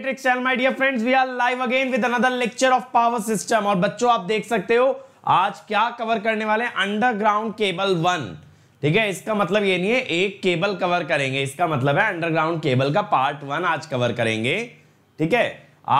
और बच्चों आप देख सकते हो आज क्या कवर करने वाले अंडरग्राउंड केबल वन ठीक है इसका मतलब ये नहीं है एक केबल कवर करेंगे इसका मतलब है अंडरग्राउंड केबल का पार्ट वन आज कवर करेंगे ठीक है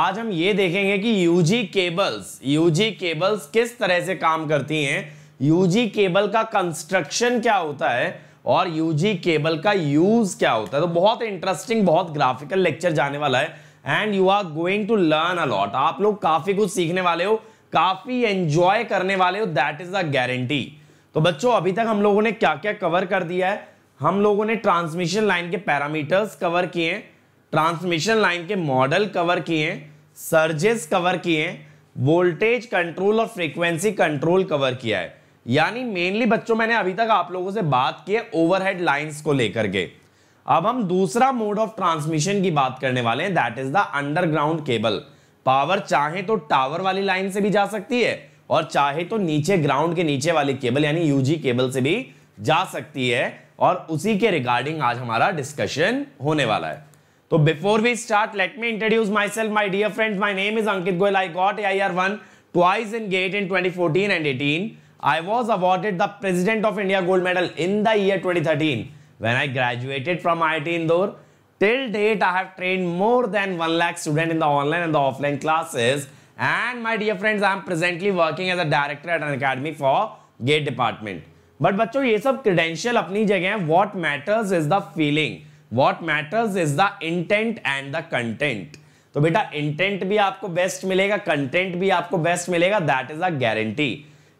आज हम ये देखेंगे कि यूजी केबल्स यूजी केबल्स किस तरह से काम करती हैं यूजी केबल का कंस्ट्रक्शन क्या होता है और यूजी केबल का यूज क्या होता है तो बहुत इंटरेस्टिंग बहुत ग्राफिकल लेक्चर जाने वाला है and you are going to learn a lot आप लोग काफी कुछ सीखने वाले हो काफी एंजॉय करने वाले हो दैट इज अ गारंटी तो बच्चों अभी तक हम लोगों ने क्या क्या कवर कर दिया है हम लोगों ने ट्रांसमिशन लाइन के पैरामीटर्स कवर किए ट्रांसमिशन लाइन के मॉडल कवर किए सर्जेस कवर किए वोल्टेज कंट्रोल और फ्रीक्वेंसी कंट्रोल कवर किया है यानी मेनली बच्चों मैंने अभी तक आप लोगों से बात की है ओवरहेड लाइंस को लेकर के अब हम दूसरा मोड ऑफ ट्रांसमिशन की बात करने वाले हैं that is the underground cable power चाहे तो टावर वाली लाइन से भी जा सकती है और चाहे तो नीचे ग्राउंड के नीचे वाली केबल यानी यूजी केबल से भी जा सकती है और उसी के रिगार्डिंग आज हमारा डिस्कशन होने वाला है तो before we start let me introduce myself my dear friend my name is Ankit Goyal I got I R one GATE in twenty fourteen and eighteen I was awarded the president of India gold medal in the year twenty thirteen when I graduated from IIT Indore. Till date, I have trained more than 1 lakh student in the online and the offline classes. And my dear friends, I am presently working as a director at an academy for gate department. but bachcho ye sab credential apni jagah hai what matters is the feeling what matters is the intent and the content तो बेटा intent भी आपको best मिलेगा content भी आपको best मिलेगा that is a guarantee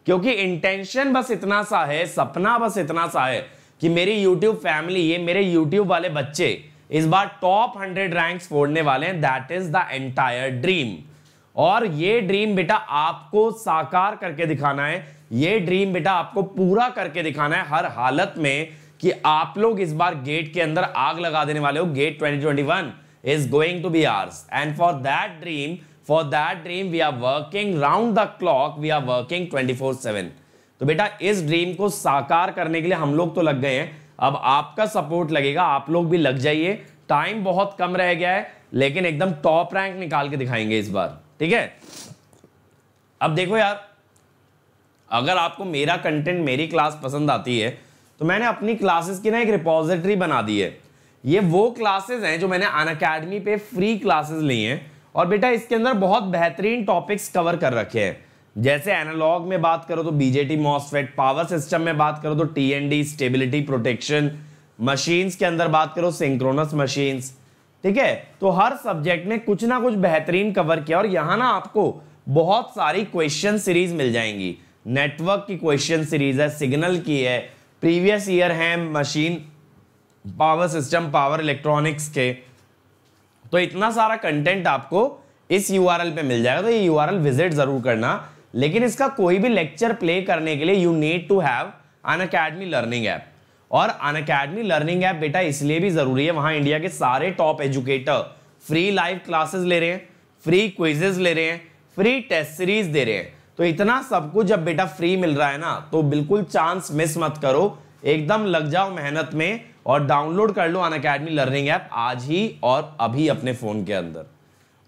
क्योंकि intention बस इतना सा है सपना बस इतना सा है कि मेरी यूट्यूब फैमिली ये मेरे यूट्यूब वाले बच्चे इस बार टॉप हंड्रेड रैंक फोड़ने वाले हैं that is the entire dream और ये ड्रीम बेटा आपको साकार करके दिखाना है ये ड्रीम बेटा आपको पूरा करके दिखाना है हर हालत में कि आप लोग इस बार गेट के अंदर आग लगा देने वाले हो GATE 2021 going to be ours and for that dream for that dream we are working round the clock we are working twenty 24 7 तो बेटा इस ड्रीम को साकार करने के लिए हम लोग तो लग गए हैं अब आपका सपोर्ट लगेगा आप लोग भी लग जाइए टाइम बहुत कम रह गया है लेकिन एकदम टॉप रैंक निकाल के दिखाएंगे इस बार ठीक है अब देखो यार अगर आपको मेरा कंटेंट मेरी क्लास पसंद आती है तो मैंने अपनी क्लासेस की ना एक रिपोजिटरी बना दी है ये वो क्लासेस हैं जो मैंने अन अकेडमी पे फ्री क्लासेस ली हैं और बेटा इसके अंदर बहुत बेहतरीन टॉपिक्स कवर कर रखे हैं जैसे एनालॉग में बात करो तो बीजेटी मॉसफेट पावर सिस्टम में बात करो तो टीएनडी स्टेबिलिटी प्रोटेक्शन मशीन्स के अंदर बात करो सिंक्रोनस मशीन्स ठीक है तो हर सब्जेक्ट ने कुछ ना कुछ बेहतरीन कवर किया और यहाँ ना आपको बहुत सारी क्वेश्चन सीरीज मिल जाएंगी नेटवर्क की क्वेश्चन सीरीज है सिग्नल की है प्रीवियस ईयर है machine power system power electronics के तो इतना सारा कंटेंट आपको इस यू पे मिल जाएगा तो ये यू विजिट जरूर करना लेकिन इसका कोई भी लेक्चर प्ले करने के लिए you need to have Unacademy learning app और अन अकेडमी लर्निंग ऐप बेटा इसलिए भी जरूरी है वहां इंडिया के सारे top educator free live classes ले रहे हैं फ्री क्विजेस ले रहे हैं फ्री टेस्ट सीरीज दे रहे हैं तो इतना सब कुछ जब बेटा फ्री मिल रहा है ना तो बिल्कुल चांस मिस मत करो एकदम लग जाओ मेहनत में और डाउनलोड कर लो अन अकेडमी लर्निंग ऐप आज ही और अभी अपने फोन के अंदर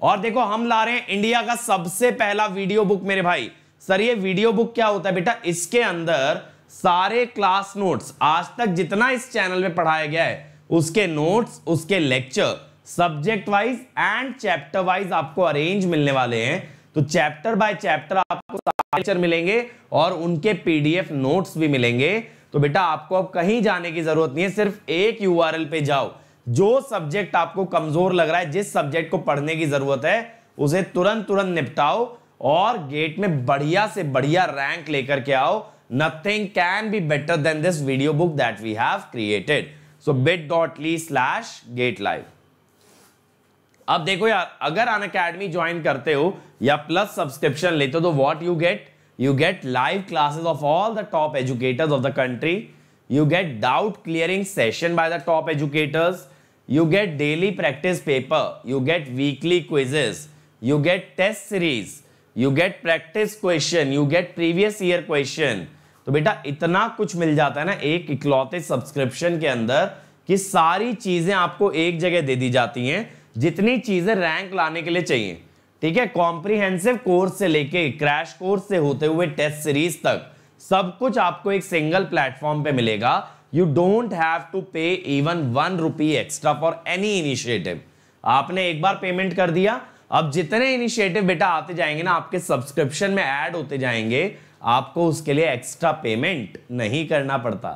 और देखो हम ला रहे हैं इंडिया का सबसे पहला वीडियो बुक मेरे भाई सर ये वीडियो बुक क्या होता है बेटा इसके अंदर सारे क्लास नोट्स आज तक जितना इस चैनल में पढ़ाया गया है उसके नोट्स उसके lecture subject wise and chapter wise आपको अरेंज मिलने वाले हैं तो चैप्टर बाय चैप्टर आपको मिलेंगे और उनके पीडीएफ नोट्स भी मिलेंगे तो बेटा आपको अब कहीं जाने की जरूरत नहीं है सिर्फ एक यूआरएल पे जाओ जो सब्जेक्ट आपको कमजोर लग रहा है जिस सब्जेक्ट को पढ़ने की जरूरत है उसे तुरंत तुरंत निपटाओ और गेट में बढ़िया से बढ़िया रैंक लेकर के आओ nothing can be better than this video book that we have created so bit dot ly slash gate live अब देखो यार अगर अन अकेडमी ज्वाइन करते हो या प्लस सब्सक्रिप्शन लेते हो तो what you get you get live classes of all the top educators of the country you get doubt clearing session by the top educators you get daily practice paper, you get weekly quizzes, you get test series, you get practice question, you get previous year question. तो बेटा इतना कुछ मिल जाता है ना एक इकलौते subscription के अंदर कि सारी चीजें आपको एक जगह दे दी जाती हैं जितनी चीजें रैंक लाने के लिए चाहिए ठीक है कॉम्प्रिहेंसिव कोर्स से लेके क्रैश कोर्स से होते हुए टेस्ट सीरीज तक सब कुछ आपको एक सिंगल प्लेटफॉर्म पे मिलेगा you don't have to pay even one rupee extra for any initiative आपने एक बार पेमेंट कर दिया अब जितने इनिशिएटिव बेटा आते जाएंगे ना आपके सब्सक्रिप्शन में ऐड होते जाएंगे आपको उसके लिए एक्स्ट्रा पेमेंट नहीं करना पड़ता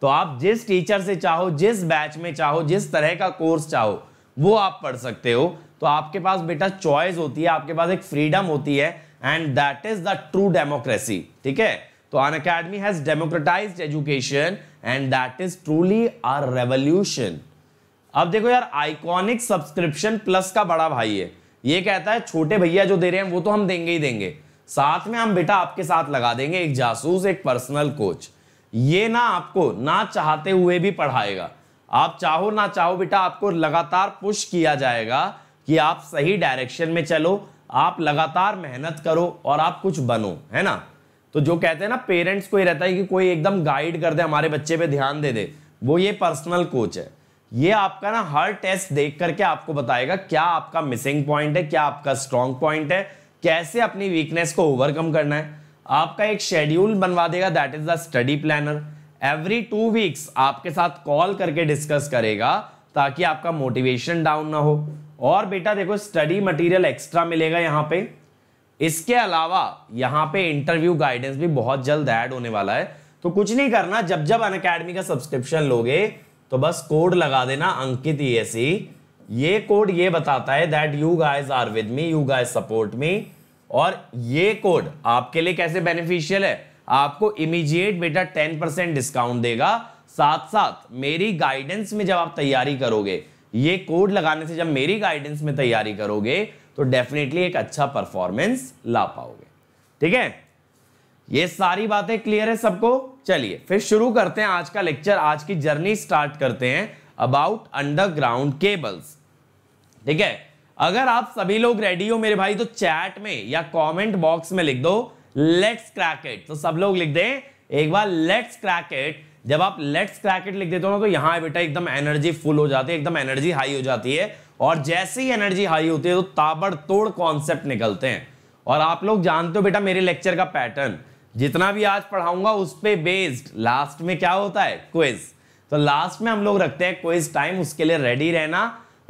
तो आप जिस टीचर से चाहो जिस बैच में चाहो जिस तरह का कोर्स चाहो वो आप पढ़ सकते हो तो आपके पास बेटा चॉइस होती है आपके पास एक फ्रीडम होती है and that is the true democracy ठीक है तो Unacademy has democratize education and that is truly a revolution अब देखो यार आइकॉनिक सब्सक्रिप्शन प्लस का बड़ा भाई है ये कहता है छोटे भैया जो दे रहे हैं वो तो हम देंगे ही देंगे साथ में हम बेटा आपके साथ लगा देंगे एक जासूस एक पर्सनल कोच ये ना आपको ना चाहते हुए भी पढ़ाएगा आप चाहो ना चाहो बेटा आपको लगातार पुश किया जाएगा कि आप सही डायरेक्शन में चलो आप लगातार मेहनत करो और आप कुछ बनो है ना तो जो कहते हैं ना पेरेंट्स को ही रहता है कि कोई एकदम गाइड कर दे हमारे बच्चे पे ध्यान दे दे वो ये पर्सनल कोच है ये आपका ना हर टेस्ट देख करके आपको बताएगा क्या आपका मिसिंग पॉइंट है क्या आपका स्ट्रांग पॉइंट है कैसे अपनी वीकनेस को ओवरकम करना है आपका एक शेड्यूल बनवा देगा that is the study planner every two weeks आपके साथ कॉल करके डिस्कस करेगा ताकि आपका मोटिवेशन डाउन ना हो और बेटा देखो स्टडी मटेरियल एक्स्ट्रा मिलेगा यहाँ पे इसके अलावा यहाँ पे इंटरव्यू गाइडेंस भी बहुत जल्द ऐड होने वाला है तो कुछ नहीं करना जब जब अन का सब्सक्रिप्शन लोगे तो बस कोड लगा देना अंकित सी e ये कोड ये बताता है that you guys are with me you guys support me और ये कोड आपके लिए कैसे बेनिफिशियल है आपको इमीजिएट बेटा टेन परसेंट डिस्काउंट देगा साथ साथ मेरी गाइडेंस में जब आप तैयारी करोगे ये कोड लगाने से जब मेरी गाइडेंस में तैयारी करोगे तो डेफिनेटली एक अच्छा परफॉर्मेंस ला पाओगे ठीक है ये सारी बातें क्लियर है सबको चलिए फिर शुरू करते हैं आज का लेक्चर आज की जर्नी स्टार्ट करते हैं अबाउट अंडरग्राउंड केबल्स ठीक है अगर आप सभी लोग रेडी हो मेरे भाई तो चैट में या कमेंट बॉक्स में लिख दो लेट्स क्रैकेट तो सब लोग लिख दें एक बार लेट्स क्रैकेट जब आप लेट्स क्रैकेट लिख देते हो ना तो यहां बेटा एकदम एनर्जी फुल हो जाती है एकदम एनर्जी हाई हो जाती है और जैसे ही एनर्जी हाई होती है तो ताबड़तोड़ कॉन्सेप्ट निकलते हैं और आप लोग जानते हो बेटा मेरे लेक्चर का पैटर्न जितना भी आज पढ़ाऊंगा उस पर बेस्ड लास्ट में क्या होता है क्विज तो लास्ट में हम लोग रखते हैं क्विज टाइम उसके लिए रेडी रहना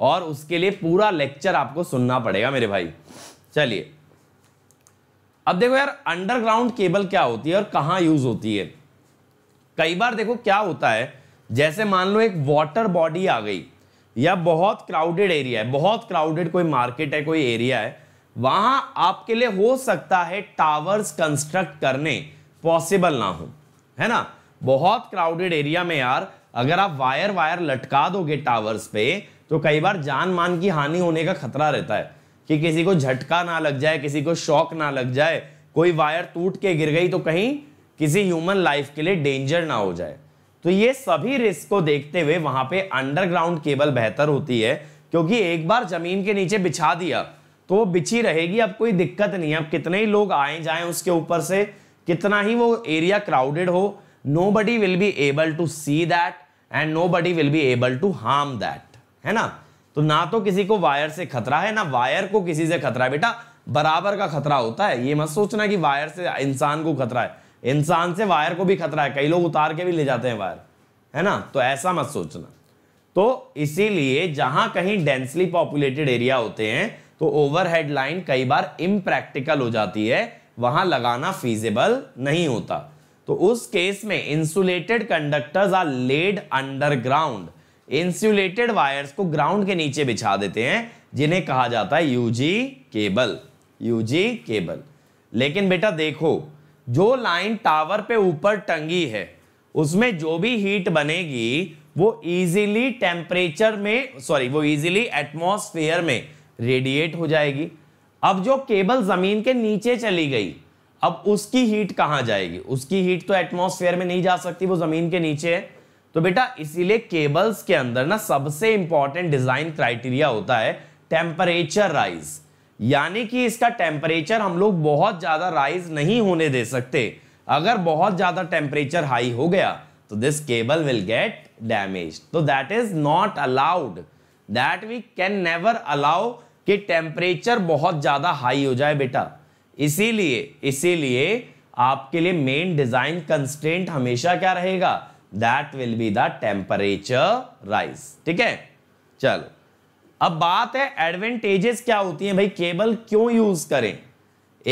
और उसके लिए पूरा लेक्चर आपको सुनना पड़ेगा मेरे भाई चलिए अब देखो यार अंडरग्राउंड केबल क्या होती है और कहाँ यूज होती है कई बार देखो क्या होता है जैसे मान लो एक वाटर बॉडी आ गई या बहुत क्राउडेड एरिया है बहुत क्राउडेड कोई मार्केट है कोई एरिया है वहां आपके लिए हो सकता है टावर्स कंस्ट्रक्ट करने पॉसिबल ना हो है ना बहुत क्राउडेड एरिया में यार अगर आप वायर वायर लटका दोगे टावर्स पे तो कई बार जान मान की हानि होने का खतरा रहता है कि किसी को झटका ना लग जाए किसी को शॉक ना लग जाए कोई वायर टूट के गिर गई तो कहीं किसी ह्यूमन लाइफ के लिए डेंजर ना हो जाए तो ये सभी रिस्क को देखते हुए वहां पे अंडरग्राउंड केबल बेहतर होती है क्योंकि एक बार जमीन के नीचे बिछा दिया तो वो बिछी रहेगी अब कोई दिक्कत नहीं है अब कितने ही लोग आए जाए उसके ऊपर से कितना ही वो एरिया क्राउडेड हो nobody will be able to see that and nobody will be able to harm that है ना तो ना तो किसी को वायर से खतरा है ना वायर को किसी से खतरा है बेटा बराबर का खतरा होता है ये मत सोचना कि वायर से इंसान को खतरा है इंसान से वायर को भी खतरा है कई लोग उतार के भी ले जाते हैं वायर है ना तो ऐसा मत सोचना तो इसीलिए जहां कहीं डेंसली पॉपुलेटेड एरिया होते हैं तो ओवरहेड लाइन कई बार इम्प्रैक्टिकल हो जाती है वहां लगाना फीजेबल नहीं होता तो उस केस में insulated conductors are laid underground insulated wires को ग्राउंड के नीचे बिछा देते हैं जिन्हें कहा जाता है यूजी केबल यूजी केबल लेकिन बेटा देखो जो लाइन टावर पे ऊपर टंगी है उसमें जो भी हीट बनेगी वो इजीली टेम्परेचर में सॉरी वो इजीली एटमॉस्फेयर में रेडिएट हो जाएगी अब जो केबल जमीन के नीचे चली गई अब उसकी हीट कहाँ जाएगी उसकी हीट तो एटमॉस्फेयर में नहीं जा सकती वो जमीन के नीचे है तो बेटा इसीलिए केबल्स के अंदर ना सबसे इंपॉर्टेंट डिजाइन क्राइटेरिया होता है टेम्परेचर राइज यानी कि इसका टेम्परेचर हम लोग बहुत ज़्यादा राइज नहीं होने दे सकते अगर बहुत ज़्यादा टेम्परेचर हाई हो गया तो this cable will get damage तो that is not allowed that we can never allow कि टेम्परेचर बहुत ज़्यादा हाई हो जाए बेटा इसीलिए इसीलिए आपके लिए मेन डिज़ाइन कंस्टेंट हमेशा क्या रहेगा that will be the temperature rise ठीक है चलो अब बात है एडवेंटेजेस क्या होती है भाई केबल क्यों यूज करें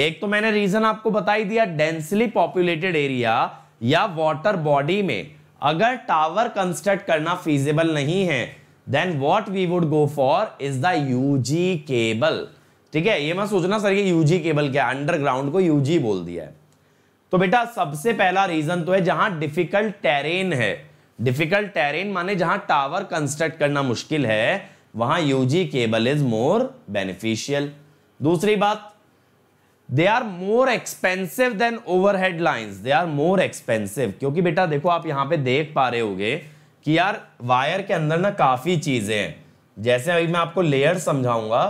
एक तो मैंने रीजन आपको बताई दिया डेंसली पॉपुलेटेड एरिया या वाटर बॉडी में अगर टावर कंस्ट्रक्ट करना फीजेबल नहीं है then what we would go for is the UG cable ठीक है ये मैं सोचना सर ये यूजी केबल क्या अंडरग्राउंड को यूजी बोल दिया है तो बेटा सबसे पहला रीजन तो है जहां डिफिकल्ट टेरेन है डिफिकल्ट टेरेन माने जहां टावर कंस्ट्रक्ट करना मुश्किल है वहां UG cable is more beneficial दूसरी बात they are more expensive than overhead lines they are more expensive क्योंकि बेटा देखो आप यहां पे देख पा रहे होगे कि यार वायर के अंदर ना काफ़ी चीज़ें हैं जैसे अभी मैं आपको लेयर समझाऊंगा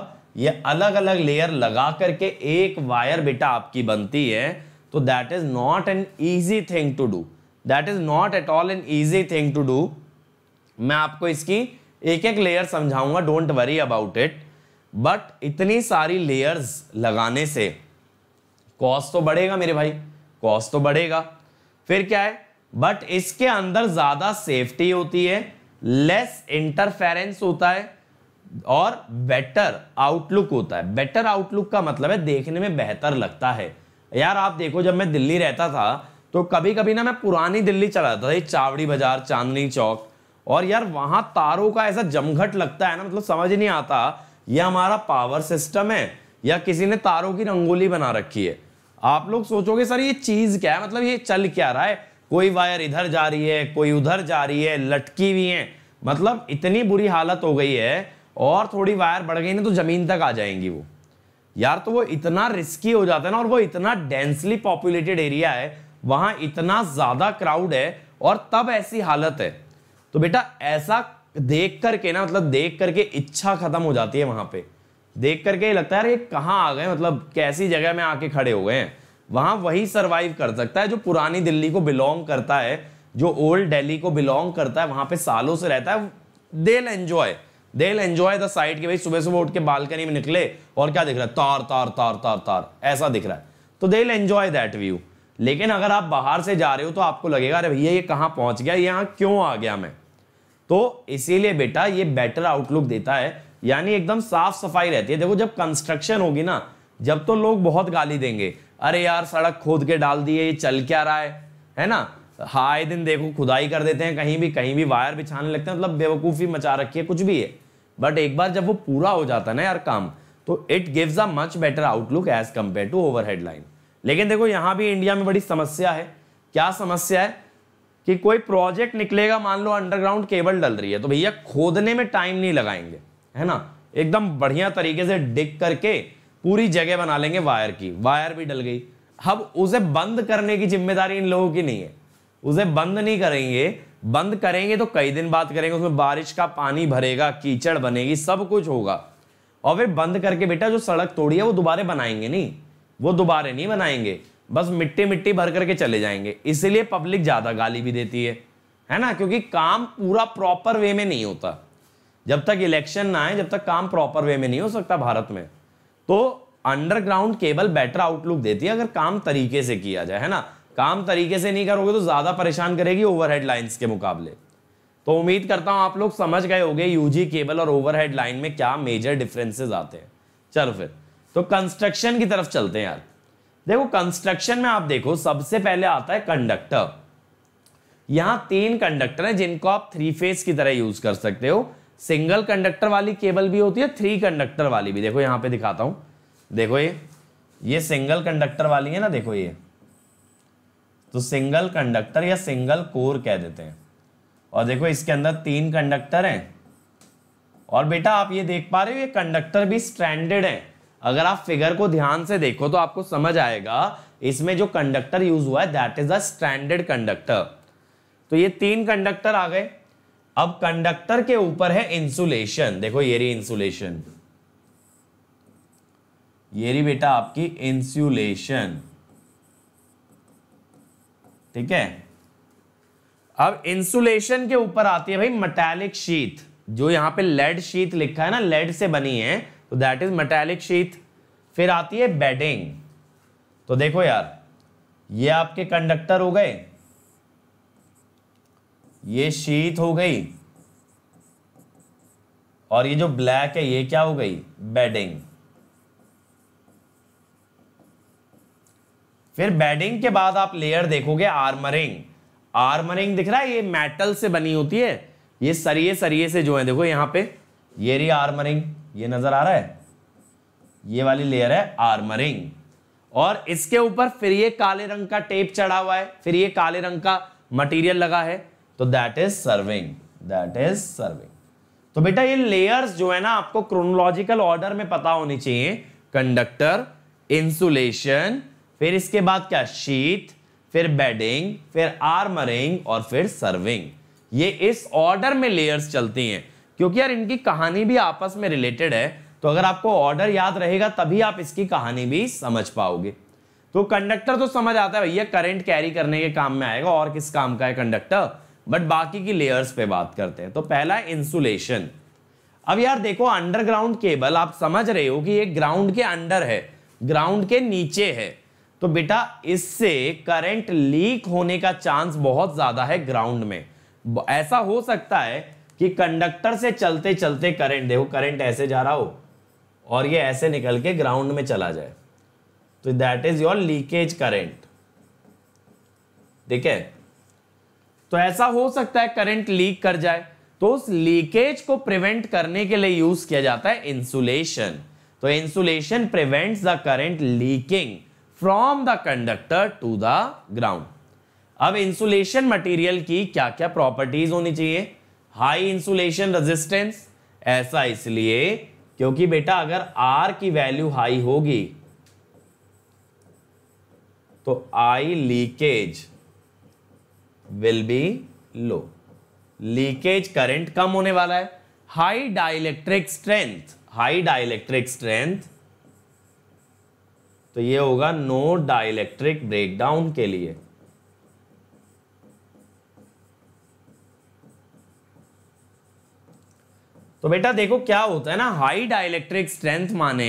ये अलग अलग लेयर लगा करके एक वायर बेटा आपकी बनती है तो that is not an easy thing to do that is not at all an easy thing to do मैं आपको इसकी एक एक लेयर समझाऊंगा don't worry about it but इतनी सारी लेयर्स लगाने से कॉस्ट तो बढ़ेगा मेरे भाई कॉस्ट तो बढ़ेगा फिर क्या है बट इसके अंदर ज़्यादा सेफ्टी होती है लेस इंटरफेरेंस होता है और बेटर आउटलुक होता है बेटर आउटलुक का मतलब है देखने में बेहतर लगता है यार आप देखो जब मैं दिल्ली रहता था तो कभी कभी ना मैं पुरानी दिल्ली चला जाता था ये चावड़ी बाजार चांदनी चौक और यार वहां तारों का ऐसा जमघट लगता है ना मतलब समझ नहीं आता ये हमारा पावर सिस्टम है या किसी ने तारों की रंगोली बना रखी है आप लोग सोचोगे सर ये चीज क्या है मतलब ये चल क्या रहा है कोई वायर इधर जा रही है कोई उधर जा रही है लटकी हुई है मतलब इतनी बुरी हालत हो गई है और थोड़ी वायर बढ़ गई ना तो जमीन तक आ जाएंगी वो यार तो वो इतना रिस्की हो जाता है ना और वो इतना डेंसली पॉपुलेटेड एरिया है वहां इतना ज्यादा क्राउड है और तब ऐसी हालत है तो बेटा ऐसा देख करके ना मतलब देख करके इच्छा खत्म हो जाती है वहां पे देख करके लगता है ये कहाँ आ गए मतलब कैसी जगह में आके खड़े हो गए हैं वहां वही सर्वाइव कर सकता है जो पुरानी दिल्ली को बिलोंग करता है जो ओल्ड दिल्ली को बिलोंग करता है वहां पे सालों से रहता है देल एंजॉय देल एंजॉय द साइड के भाई सुबह सुबह उठ के बालकनी में निकले और क्या दिख रहा है तार तार तार तार तार ऐसा दिख रहा है तो देल एंजॉय दैट व्यू लेकिन अगर आप बाहर से जा रहे हो तो आपको लगेगा अरे भैया ये कहाँ पहुंच गया यहाँ क्यों आ गया मैं तो इसीलिए बेटा ये बेटर आउटलुक देता है यानी एकदम साफ सफाई रहती है देखो जब कंस्ट्रक्शन होगी ना जब तो लोग बहुत गाली देंगे अरे यार सड़क खोद के डाल दिए ये चल क्या रहा है है ना हाँ, आए दिन देखो खुदाई कर देते हैं कहीं भी कहीं भी वायर बिछाने लगते हैं मतलब बेवकूफ़ी मचा रखी है कुछ भी है बट एक बार जब वो पूरा हो जाता है ना यार काम तो it gives a much better outlook as compared to over line लेकिन देखो यहाँ भी इंडिया में बड़ी समस्या है क्या समस्या है कि कोई प्रोजेक्ट निकलेगा मान लो अंडरग्राउंड केबल डल रही है तो भैया खोदने में टाइम नहीं लगाएंगे है ना एकदम बढ़िया तरीके से डिग करके पूरी जगह बना लेंगे वायर की वायर भी डल गई अब उसे बंद करने की जिम्मेदारी इन लोगों की नहीं है उसे बंद नहीं करेंगे बंद करेंगे तो कई दिन बात करेंगे उसमें बारिश का पानी भरेगा कीचड़ बनेगी सब कुछ होगा और फिर बंद करके बेटा जो सड़क तोड़ी है वो दोबारा बनाएंगे नहीं वो दोबारा नहीं बनाएंगे बस मिट्टी मिट्टी भर करके चले जाएंगे इसीलिए पब्लिक ज़्यादा गाली भी देती है है ना क्योंकि काम पूरा प्रॉपर वे में नहीं होता जब तक इलेक्शन ना आए जब तक काम प्रॉपर वे में नहीं हो सकता भारत में तो अंडरग्राउंड केबल बेटर आउटलुक देती है अगर काम तरीके से किया जाए है ना काम तरीके से नहीं करोगे तो ज़्यादा परेशान करेगी ओवरहेड लाइन्स के मुकाबले तो उम्मीद करता हूं आप लोग समझ गए होंगे यूजी केबल और ओवरहेड लाइन में क्या मेजर डिफरेंसेस आते हैं चलो फिर तो कंस्ट्रक्शन की तरफ चलते हैं यार देखो कंस्ट्रक्शन में आप देखो सबसे पहले आता है कंडक्टर यहां तीन कंडक्टर हैं जिनको आप थ्री फेस की तरह यूज कर सकते हो सिंगल कंडक्टर वाली केबल भी होती है थ्री कंडक्टर वाली भी देखो यहां पे दिखाता हूं देखो ये ये सिंगल कंडक्टर वाली है ना देखो ये तो सिंगल कंडक्टर या सिंगल कोर कह देते हैं और देखो इसके अंदर तीन कंडक्टर हैं और बेटा आप ये देख पा रहे हो ये कंडक्टर भी स्ट्रैंडेड है अगर आप फिगर को ध्यान से देखो तो आपको समझ आएगा इसमें जो कंडक्टर यूज हुआ है that is a standard conductor तो ये तीन कंडक्टर आ गए अब कंडक्टर के ऊपर है इंसुलेशन देखो ये रही इंसुलेशन ये रही बेटा आपकी इंसुलेशन ठीक है अब इंसुलेशन के ऊपर आती है भाई मटैलिक शीत जो यहां पे लेड शीत लिखा है ना लेड से बनी है तो दैट इज मेटेलिक शीत फिर आती है बेडिंग तो देखो यार ये आपके कंडक्टर हो गए ये शीत हो गई और ये जो ब्लैक है ये क्या हो गई बेडिंग फिर बेडिंग के बाद आप लेयर देखोगे आर्मरिंग आर्मरिंग दिख रहा है ये मेटल से बनी होती है ये सरिये सरिये से जो है देखो यहां पे ये रही आर्मरिंग ये नज़र आ रहा है ये वाली लेयर है आर्मरिंग और इसके ऊपर फिर ये काले रंग का टेप चढ़ा हुआ है फिर ये काले रंग का मटेरियल लगा है तो that is serving that is serving तो बेटा ये लेयर्स जो है ना आपको क्रोनोलॉजिकल ऑर्डर में पता होनी चाहिए कंडक्टर इंसुलेशन फिर इसके बाद क्या शीत फिर बेडिंग फिर आर्मरिंग और फिर सर्विंग ये इस ऑर्डर में लेयर्स चलती हैं क्योंकि यार इनकी कहानी भी आपस में रिलेटेड है तो अगर आपको ऑर्डर याद रहेगा तभी आप इसकी कहानी भी समझ पाओगे तो कंडक्टर तो समझ आता है भैया करंट कैरी करने के काम में आएगा और किस काम का है कंडक्टर बट बाकी की लेयर्स पे बात करते हैं तो पहला इंसुलेशन अब यार देखो अंडरग्राउंड केबल आप समझ रहे हो कि ये ग्राउंड के अंडर है ग्राउंड के नीचे है तो बेटा इससे करंट लीक होने का चांस बहुत ज्यादा है ग्राउंड में ऐसा हो सकता है कि कंडक्टर से चलते चलते करंट देखो करंट ऐसे जा रहा हो और ये ऐसे निकल के ग्राउंड में चला जाए तो that is your leakage current ठीक है तो ऐसा हो सकता है करंट लीक कर जाए तो उस लीकेज को प्रिवेंट करने के लिए यूज किया जाता है इंसुलेशन तो insulation prevents the current leaking from the conductor to the ground अब इंसुलेशन मटेरियल की क्या क्या प्रॉपर्टीज होनी चाहिए हाई इंसुलेशन रेजिस्टेंस ऐसा इसलिए क्योंकि बेटा अगर आर की वैल्यू हाई होगी तो I leakage will be low leakage current कम होने वाला है high dielectric strength high dielectric strength तो ये होगा नो डाइलेक्ट्रिक ब्रेकडाउन के लिए तो बेटा देखो क्या होता है ना हाई डाइलेक्ट्रिक स्ट्रेंथ माने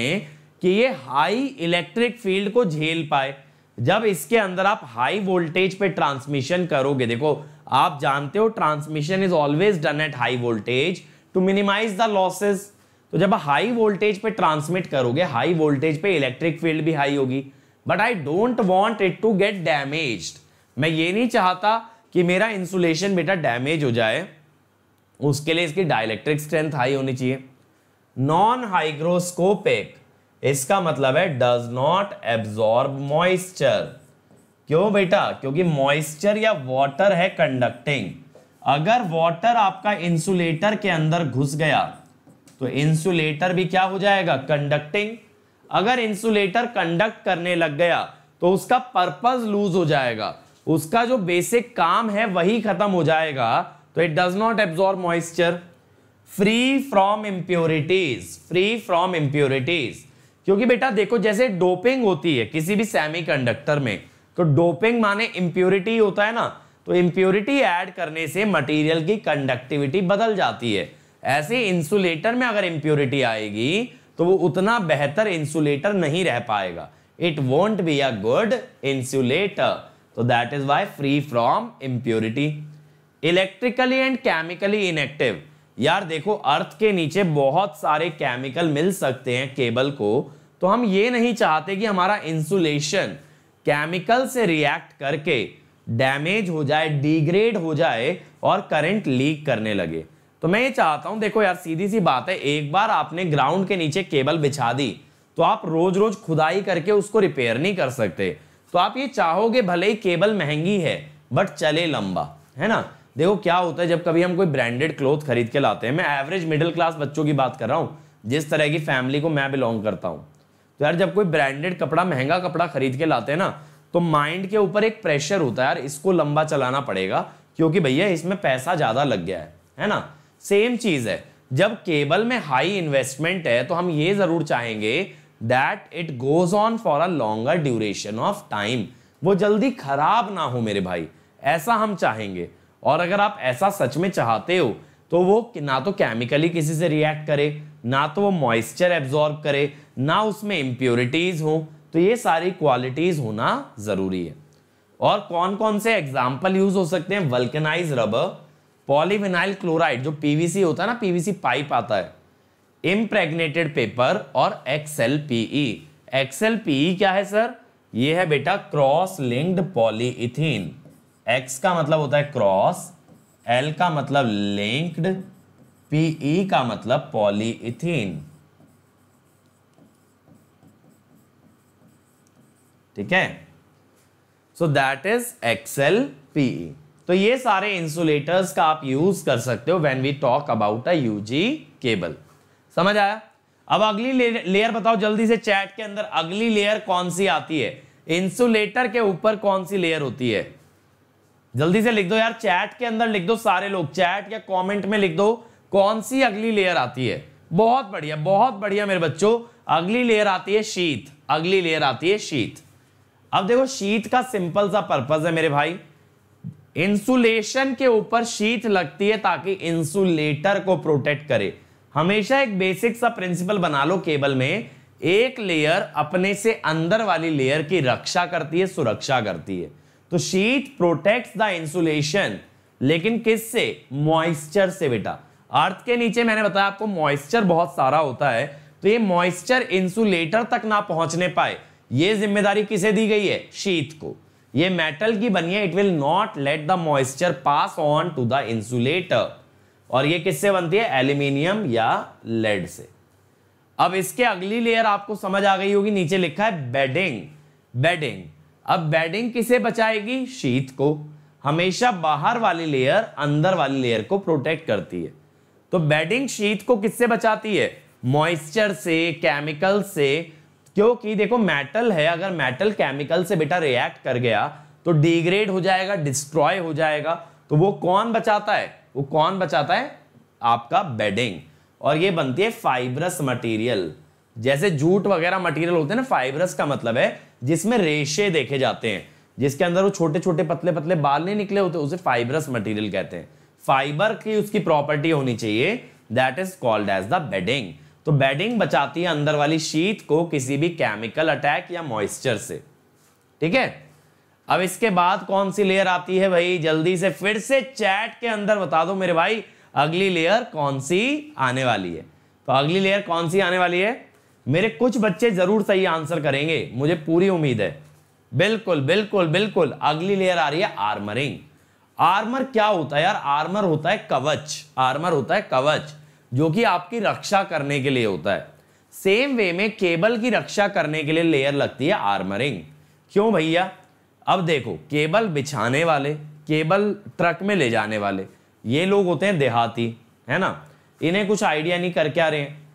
कि ये हाई इलेक्ट्रिक फील्ड को झेल पाए जब इसके अंदर आप हाई वोल्टेज पे ट्रांसमिशन करोगे देखो आप जानते हो transmission is always done at high voltage to minimize the losses तो जब हाई वोल्टेज पे ट्रांसमिट करोगे हाई वोल्टेज पे इलेक्ट्रिक फील्ड भी हाई होगी but I don't want it to get damage मैं ये नहीं चाहता कि मेरा इंसुलेशन बेटा डैमेज हो जाए उसके लिए इसकी डायलैक्ट्रिक स्ट्रेंथ हाई होनी चाहिए नॉन हाइग्रोस्कोपिक इसका मतलब है डज नॉट एब्जॉर्ब मॉइस्चर क्यों बेटा क्योंकि मॉइस्चर या वाटर है कंडक्टिंग अगर वाटर आपका इंसुलेटर के अंदर घुस गया तो इंसुलेटर भी क्या हो जाएगा कंडक्टिंग अगर इंसुलेटर कंडक्ट करने लग गया तो उसका पर्पज लूज हो जाएगा उसका जो बेसिक काम है वही खत्म हो जाएगा तो it does not absorb moisture free from impurities free from impurities क्योंकि बेटा देखो जैसे डोपिंग होती है किसी भी कंडक्टर में तो डोपिंग माने इम्प्योरिटी होता है ना तो इम्प्योरिटी ऐड करने से मटेरियल की कंडक्टिविटी बदल जाती है ऐसे इंसुलेटर में अगर इम्प्योरिटी आएगी तो वो उतना बेहतर इंसुलेटर नहीं रह पाएगा it won't be a good insulator तो that is why free from impurity electrically and chemically inactive यार देखो अर्थ के नीचे बहुत सारे केमिकल मिल सकते हैं केबल को तो हम ये नहीं चाहते कि हमारा इंसुलेशन केमिकल से रिएक्ट करके डैमेज हो जाए डिग्रेड हो जाए और करंट लीक करने लगे तो मैं ये चाहता हूं देखो यार सीधी सी बात है एक बार आपने ग्राउंड के नीचे केबल बिछा दी तो आप रोज रोज खुदाई करके उसको रिपेयर नहीं कर सकते तो आप ये चाहोगे भले ही केबल महंगी है बट चले लंबा है ना देखो क्या होता है जब कभी हम कोई ब्रांडेड क्लोथ खरीद के लाते हैं मैं एवरेज मिडिल क्लास बच्चों की बात कर रहा हूँ जिस तरह की फैमिली को मैं बिलोंग करता हूँ तो यार जब कोई ब्रांडेड कपड़ा महंगा कपड़ा खरीद के लाते हैं ना तो माइंड के ऊपर एक प्रेशर होता है यार इसको लंबा चलाना पड़ेगा क्योंकि भैया इसमें पैसा ज़्यादा लग गया है है ना सेम चीज़ है जब केबल में हाई इन्वेस्टमेंट है तो हम ये ज़रूर चाहेंगे that it goes on for a longer duration of time वो जल्दी खराब ना हो मेरे भाई ऐसा हम चाहेंगे और अगर आप ऐसा सच में चाहते हो तो वो ना तो केमिकली किसी से रिएक्ट करे ना तो वो मॉइस्चर एब्जॉर्ब करे ना उसमें इम्प्योरिटीज़ हो तो ये सारी क्वालिटीज़ होना ज़रूरी है और कौन कौन से एग्जाम्पल यूज़ हो सकते हैं वल्कनाइज रबर पॉलीविनाइल क्लोराइड जो पीवीसी होता है ना पीवीसी पाइप आता है इम्प्रेगनेटेड पेपर और एक्सएल पीई एक्सएल पीई क्या है सर ये है बेटा क्रॉस लिंक्ड पॉलीइथीन एक्स का मतलब होता है क्रॉस एल का मतलब लिंक्ड पीई e का मतलब पॉलीइथीन ठीक है so that is XL PE तो ये सारे इंसुलेटर्स का आप यूज कर सकते हो when we talk about a UG cable समझ आया अब अगली लेयर बताओ जल्दी से चैट के अंदर अगली लेयर कौन सी आती है इंसुलेटर के ऊपर कौन सी लेयर होती है जल्दी से लिख दो यार चैट के अंदर लिख दो सारे लोग चैट या कमेंट में लिख दो कौन सी अगली लेयर आती है बहुत बढ़िया बहुत बढ़िया मेरे बच्चों अगली लेयर आती है शीत अगली लेयर आती है शीत अब देखो शीत का सिंपल सा पर्पज है मेरे भाई इंसुलेशन के ऊपर शीत लगती है ताकि इंसुलेटर को प्रोटेक्ट करे हमेशा एक बेसिक सा प्रिंसिपल बना लो केबल में एक लेयर अपने से अंदर वाली लेयर की रक्षा करती है सुरक्षा करती है तो शीट प्रोटेक्ट द इंसुलेशन लेकिन किस से मॉइस्चर से बेटा अर्थ के नीचे मैंने बताया आपको मॉइस्चर बहुत सारा होता है तो ये मॉइस्चर इंसुलेटर तक ना पहुंचने पाए ये जिम्मेदारी किसे दी गई है शीत को ये मेटल की बनी है it will not let the moisture pass on to the insulator और ये किससे बनती है एल्यूमिनियम या लेड से अब इसके अगली लेयर आपको समझ आ गई होगी नीचे लिखा है बेडिंग बेडिंग अब बेडिंग किसे बचाएगी शीत को हमेशा बाहर वाली लेयर अंदर वाली लेयर को प्रोटेक्ट करती है तो बेडिंग शीत को किससे बचाती है मॉइस्चर से केमिकल से क्योंकि देखो मेटल है अगर मेटल केमिकल से बेटा रिएक्ट कर गया तो डिग्रेड हो जाएगा डिस्ट्रॉय हो जाएगा तो वो कौन बचाता है वो कौन बचाता है आपका बेडिंग और ये बनती है फाइब्रस मटेरियल जैसे जूट वगैरह मटेरियल होते हैं ना फाइबरस का मतलब है जिसमें रेशे देखे जाते हैं जिसके अंदर वो छोटे छोटे पतले पतले बाल नहीं निकले होते उसे फाइबरस मटेरियल कहते हैं फाइबर की उसकी प्रॉपर्टी होनी चाहिए that is called as the bedding तो बेडिंग बचाती है अंदर वाली शीत को किसी भी केमिकल अटैक या मॉइस्चर से ठीक है अब इसके बाद कौन सी लेयर आती है भाई जल्दी से फिर से चैट के अंदर बता दो मेरे भाई अगली लेयर कौन सी आने वाली है तो अगली लेयर कौन सी आने वाली है मेरे कुछ बच्चे जरूर सही आंसर करेंगे मुझे पूरी उम्मीद है बिल्कुल बिल्कुल बिल्कुल अगली लेयर आ रही है आर्मरिंग आर्मर क्या होता है यार आर्मर होता है कवच आर्मर होता है कवच जो कि आपकी रक्षा करने के लिए होता है सेम वे में केबल की रक्षा करने के लिए लेयर लगती है आर्मरिंग क्यों भैया अब देखो केबल बिछाने वाले केबल ट्रक में ले जाने वाले ये लोग होते हैं देहाती है ना इन्हें कुछ आइडिया नहीं करके आ रहे हैं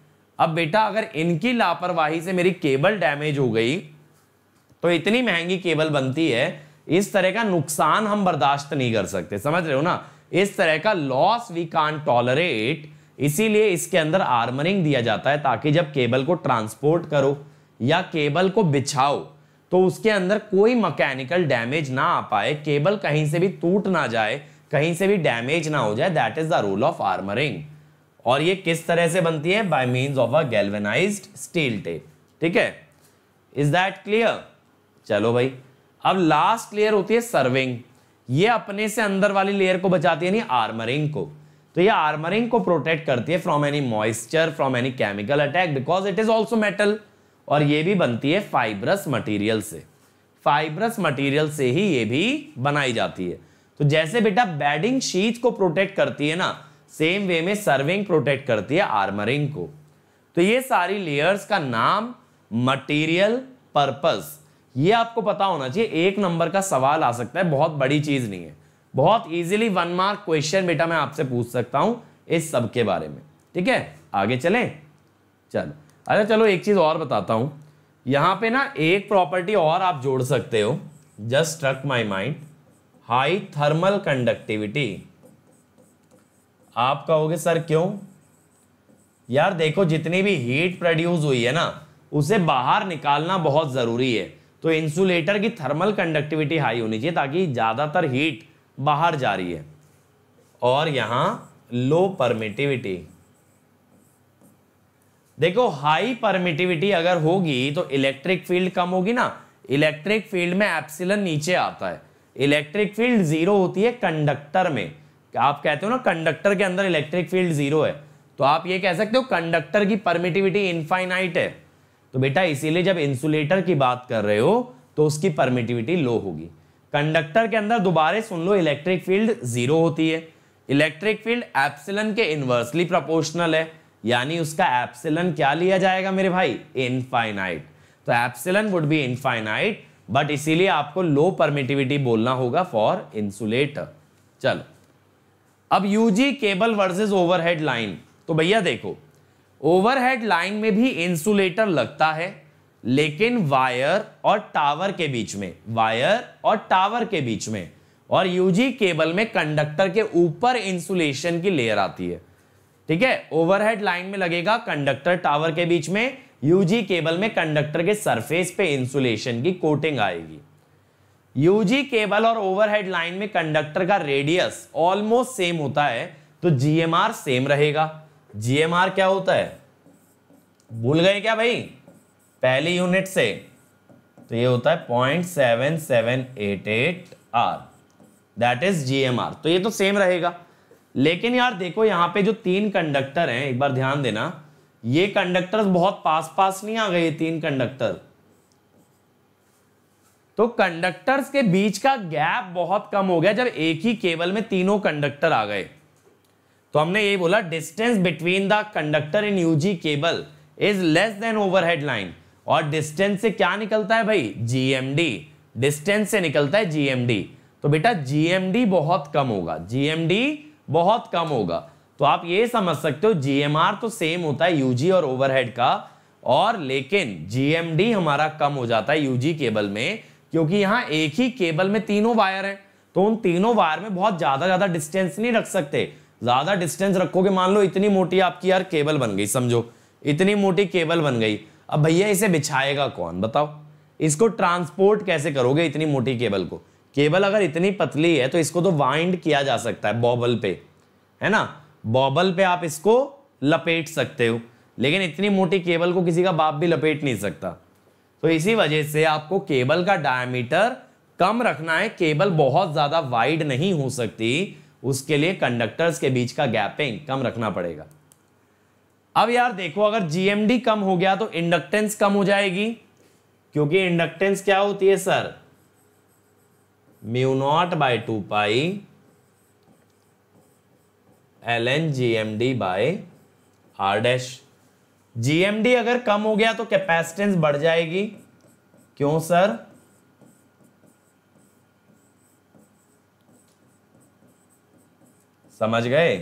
अब बेटा अगर इनकी लापरवाही से मेरी केबल डैमेज हो गई तो इतनी महंगी केबल बनती है इस तरह का नुकसान हम बर्दाश्त नहीं कर सकते समझ रहे हो ना इस तरह का लॉस वी कान टॉलरेट इसीलिए इसके अंदर आर्मरिंग दिया जाता है ताकि जब केबल को ट्रांसपोर्ट करो या केबल को बिछाओ तो उसके अंदर कोई मैकेनिकल डैमेज ना आ पाए केबल कहीं से भी टूट ना जाए कहीं से भी डैमेज ना हो जाए that is the rule of armouring और ये किस तरह से बनती है by means of a galvanize steel tape ठीक है इज दैट क्लियर चलो भाई अब लास्ट लेयर होती है सर्विंग ये अपने से अंदर वाली लेयर को बचाती है नहीं आर्मरिंग को तो ये आर्मरिंग को प्रोटेक्ट करती है from any moisture from any chemical attack because it is also metal और ये भी बनती है फाइब्रस मटेरियल से फाइब्रस मटेरियल से ही ये भी बनाई जाती है तो जैसे बेटा बेडिंग शीट को प्रोटेक्ट करती है ना सेम वे में सर्विंग प्रोटेक्ट करती है आर्मरिंग को तो ये सारी लेयर्स का नाम मटेरियल पर्पस ये आपको पता होना चाहिए एक नंबर का सवाल आ सकता है बहुत बड़ी चीज नहीं है बहुत इजीली वन मार्क क्वेश्चन बेटा मैं आपसे पूछ सकता हूं इस सब के बारे में ठीक है आगे चलें चलो अच्छा चलो एक चीज और बताता हूं यहां पे ना एक प्रॉपर्टी और आप जोड़ सकते हो just struck my mind high thermal conductivity आप कहोगे सर क्यों यार देखो जितनी भी हीट प्रोड्यूस हुई है ना उसे बाहर निकालना बहुत ज़रूरी है तो इंसुलेटर की थर्मल कंडक्टिविटी हाई होनी चाहिए ताकि ज़्यादातर हीट बाहर जा रही है और यहाँ लो परमिटिविटी देखो हाई परमिटिविटी अगर होगी तो इलेक्ट्रिक फील्ड कम होगी ना इलेक्ट्रिक फील्ड में एप्सिलन नीचे आता है इलेक्ट्रिक फील्ड जीरो होती है कंडक्टर में आप कहते हो ना कंडक्टर के अंदर इलेक्ट्रिक फील्ड जीरो है तो आप ये कह सकते हो कंडक्टर की परमिटिविटी इनफाइनाइट है तो बेटा इसीलिए जब इंसुलेटर की बात कर रहे हो तो उसकी परमिटिविटी लो होगी कंडक्टर के अंदर दोबारे सुन लो इलेक्ट्रिक फील्ड जीरो होती है इलेक्ट्रिक फील्ड एप्सिलन के इनवर्सली प्रोपोर्शनल है यानी उसका एप्सिलन क्या लिया जाएगा मेरे भाई इनफाइनाइट तो epsilon would be infinite but इसीलिए आपको लो परमिटिविटी बोलना होगा फॉर इंसुलेटर चलो अब UG cable versus overhead line तो भैया देखो ओवरहेड लाइन में भी इंसुलेटर लगता है लेकिन वायर और टावर के बीच में वायर और टावर के बीच में और यूजी केबल में कंडक्टर के ऊपर इंसुलेशन की लेयर आती है ठीक है ओवरहेड लाइन में लगेगा कंडक्टर टावर के बीच में यूजी केबल में कंडक्टर के सरफेस पे इंसुलेशन की कोटिंग आएगी यूजी केबल और ओवरहेड लाइन में कंडक्टर का रेडियस ऑलमोस्ट सेम होता है तो जीएमआर सेम रहेगा जीएमआर क्या होता है भूल गए क्या भाई पहली यूनिट से तो ये होता है point seven seven eight eight R that is GMR तो ये तो सेम रहेगा लेकिन यार देखो यहाँ पे जो तीन कंडक्टर हैं एक बार ध्यान देना ये कंडक्टर्स बहुत पास पास नहीं आ गए तीन कंडक्टर तो कंडक्टर्स के बीच का गैप बहुत कम हो गया जब एक ही केबल में तीनों कंडक्टर आ गए तो हमने ये बोला distance between the conductor in UG cable is less than overhead line और डिस्टेंस से क्या निकलता है भाई जीएमडी डिस्टेंस से निकलता है जीएमडी तो बेटा जीएमडी बहुत कम होगा जीएमडी बहुत कम होगा तो आप ये समझ सकते हो जीएमआर तो सेम होता है यूजी और ओवरहेड का और लेकिन जीएमडी हमारा कम हो जाता है यूजी केबल में क्योंकि यहाँ एक ही केबल में तीनों वायर हैं तो उन तीनों वायर में बहुत ज़्यादा ज़्यादा डिस्टेंस नहीं रख सकते ज़्यादा डिस्टेंस रखोगे मान लो इतनी मोटी आपकी यार केबल बन गई समझो इतनी मोटी केबल बन गई अब भैया इसे बिछाएगा कौन बताओ इसको ट्रांसपोर्ट कैसे करोगे इतनी मोटी केबल को केबल अगर इतनी पतली है तो इसको तो वाइंड किया जा सकता है बॉबल पे है ना बॉबल पे आप इसको लपेट सकते हो लेकिन इतनी मोटी केबल को किसी का बाप भी लपेट नहीं सकता तो इसी वजह से आपको केबल का डायमीटर कम रखना है केबल बहुत ज़्यादा वाइड नहीं हो सकती उसके लिए कंडक्टर्स के बीच का गैपिंग कम रखना पड़ेगा अब यार देखो अगर जीएमडी कम हो गया तो इंडक्टेंस कम हो जाएगी क्योंकि इंडक्टेंस क्या होती है sir mu naught by two pi L N G M D by R dash GMD अगर कम हो गया तो कैपेसिटेंस बढ़ जाएगी क्यों सर समझ गए